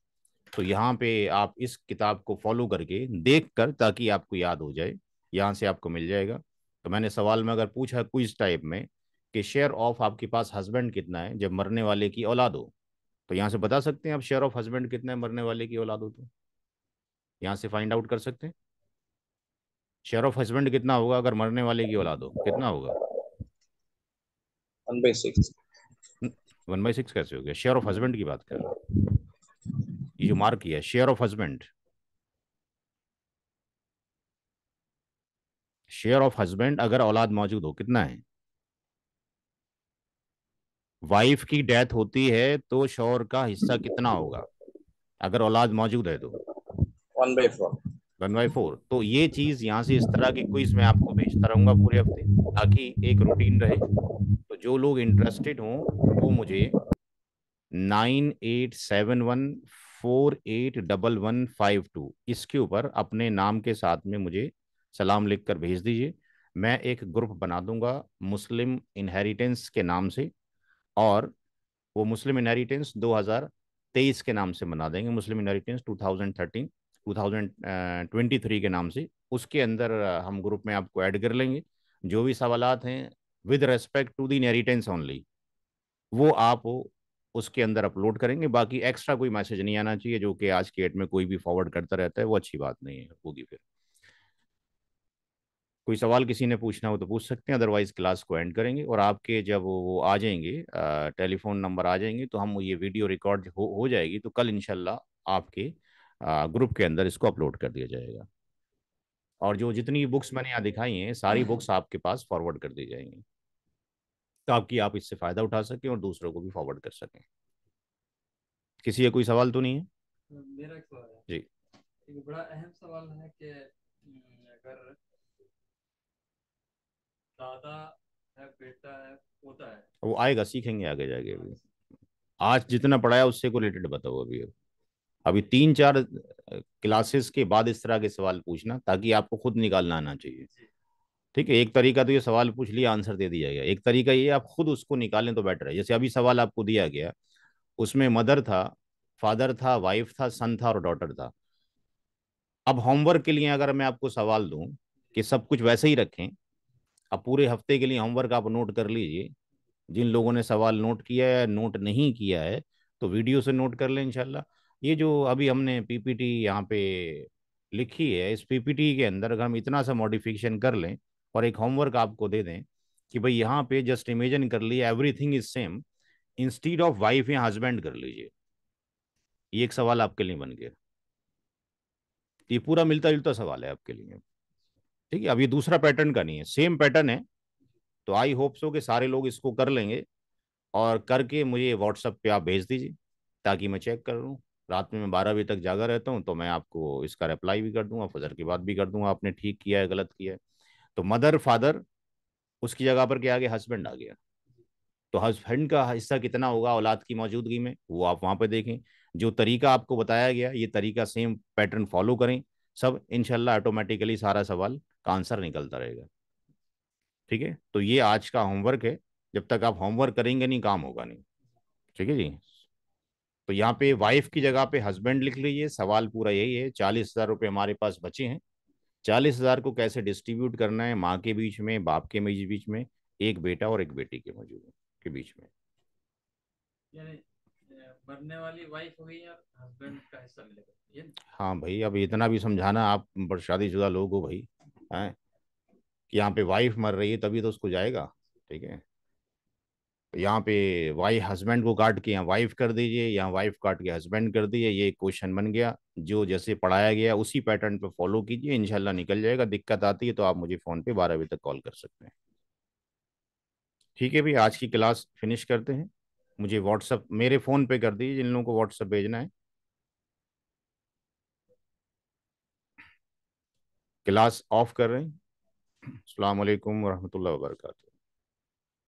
S1: तो यहाँ पे आप इस किताब को फॉलो करके देख कर ताकि आपको याद हो जाए यहाँ से आपको मिल जाएगा तो मैंने सवाल में अगर पूछा क्विज टाइप में कि शेयर ऑफ आपके पास हस्बैंड कितना है जब मरने वाले की औलाद हो तो यहाँ से बता सकते हैं आप शेयर ऑफ हस्बैंड कितने मरने वाले की औलाद हो तो यहाँ से फाइंड आउट कर सकते हैं शेयर ऑफ हस्बैंड कितना होगा अगर मरने वाले की औलाद हो कितना होगा वन बाई सिक्स कैसे हो गया शेयर ऑफ हस्बैंड की बात कर रहा ये जो मार्क किया share of husband share of husband अगर औलाद मौजूद हो कितना है वाइफ की डेथ होती है तो शोर का हिस्सा कितना होगा अगर औलाद मौजूद है तो one by four one by four तो ये चीज यहाँ से इस तरह के क्विज मैं आपको भेजता रहूंगा पूरे हफ्ते ताकि एक रूटीन रहे तो जो लोग इंटरेस्टेड हों वो मुझे nine eight seven one four eight double one five two इसके ऊपर अपने नाम के साथ में मुझे सलाम लिख कर भेज दीजिए मैं एक ग्रुप बना दूंगा मुस्लिम इनहेरिटेंस के नाम से और वो मुस्लिम इनहेरिटेंस 2023 के नाम से बना देंगे मुस्लिम इनहेरिटेंस 2013 2023 के नाम से उसके अंदर हम ग्रुप में आपको ऐड कर लेंगे जो भी सवाल हैं with respect to the inheritance only वो आप उसके अंदर अपलोड करेंगे बाकी एक्स्ट्रा कोई मैसेज नहीं आना चाहिए जो कि आज के डेट में कोई भी फॉरवर्ड करता रहता है वो अच्छी बात नहीं है होगी फिर कोई सवाल किसी ने पूछना हो तो पूछ सकते हैं अदरवाइज क्लास को एंड करेंगे और आपके जब वो आ जाएंगे टेलीफोन नंबर आ जाएंगे तो हम ये वीडियो रिकॉर्ड हो, हो जाएगी तो कल इनशाला आपके ग्रुप के अंदर इसको अपलोड कर दिया जाएगा और जो जितनी बुक्स मैंने यहाँ दिखाई हैं सारी बुक्स हम्म। आपके पास फॉरवर्ड कर दी जाएंगी ताकि तो आप इससे फ़ायदा उठा सकें और दूसरों को भी फॉरवर्ड कर सकें किसी का कोई सवाल तो नहीं है
S2: मेरा सवाल है जी एक बड़ा अहम सवाल है कि अगर दादा है बेटा है
S1: है वो आएगा सीखेंगे आगे जाके अभी हाँ, आज जितना पढ़ाया उससे को रिलेटेड बताओ अभी अभी तीन चार क्लासेस के बाद इस तरह के सवाल पूछना ताकि आपको खुद निकालना आना चाहिए ठीक है एक तरीका तो ये सवाल पूछ लिया आंसर दे दिया गया एक तरीका ये आप खुद उसको निकालें तो बेटर है जैसे अभी सवाल आपको दिया गया उसमें मदर था फादर था वाइफ था सन था और डॉटर था अब होमवर्क के लिए अगर मैं आपको सवाल दूं कि सब कुछ वैसे ही रखें अब पूरे हफ्ते के लिए होमवर्क आप नोट कर लीजिए जिन लोगों ने सवाल नोट किया है नोट नहीं किया है तो वीडियो से नोट कर लें इनशाला ये जो अभी हमने पीपीटी यहाँ पे लिखी है इस पीपीटी के अंदर अगर हम इतना सा मॉडिफिकेशन कर लें और एक होमवर्क आपको दे दें कि भाई यहाँ पे जस्ट इमेजिन कर लिए everything is same instead of wife या हस्बैंड कर लीजिए ये एक सवाल आपके लिए बन गया ये पूरा मिलता जुलता सवाल है आपके लिए ठीक है अब ये दूसरा पैटर्न का नहीं है सेम पैटर्न है तो आई होप सो कि सारे लोग इसको कर लेंगे और करके मुझे व्हाट्सएप पे आप भेज दीजिए ताकि मैं चेक कर लूँ रात में मैं बारह बजे तक जागा रहता हूँ तो मैं आपको इसका रिप्लाई भी कर दूंगा फजर की बात भी कर दूंगा आपने ठीक किया है गलत किया है तो मदर फादर उसकी जगह पर क्या आ गया हस्बैंड आ गया तो हस्बैंड का हिस्सा कितना होगा औलाद की मौजूदगी में वो आप वहाँ पर देखें जो तरीका आपको बताया गया ये तरीका सेम पैटर्न फॉलो करें सब इनशाला ऑटोमेटिकली सारा सवाल का आंसर निकलता रहेगा ठीक है तो ये आज का होमवर्क है जब तक आप होमवर्क करेंगे नहीं काम होगा नहीं ठीक है जी तो यहाँ पे वाइफ की जगह पे हस्बैंड लिख लीजिए सवाल पूरा यही है चालीस हजार रुपये हमारे पास बचे हैं चालीस हजार को कैसे डिस्ट्रीब्यूट करना है माँ के बीच में बाप के बीच में एक बेटा और एक बेटी के मौजूद के बीच में मरने वाली वाइफ हस्बैंड का हिस्सा मिलेगा हाँ भाई अब इतना भी समझाना आप शादीशुदा लोग हो भाई है यहाँ पे वाइफ मर रही है तभी तो उसको जाएगा ठीक है यहाँ पे वाइफ हस्बैंड को काट के यहाँ वाइफ कर दीजिए यहाँ वाइफ काट के हस्बैंड कर दीजिए ये क्वेश्चन बन गया जो जैसे पढ़ाया गया उसी पैटर्न पे फॉलो कीजिए इनशाला निकल जाएगा दिक्कत आती है तो आप मुझे फ़ोन पे बारह बजे तक कॉल कर सकते हैं ठीक है भाई आज की क्लास फिनिश करते हैं मुझे व्हाट्सअप मेरे फ़ोन पे कर दीजिए जिन लोगों को व्हाट्सअप भेजना है क्लास ऑफ कर रहे हैं अल्लाम वरहमल वर्का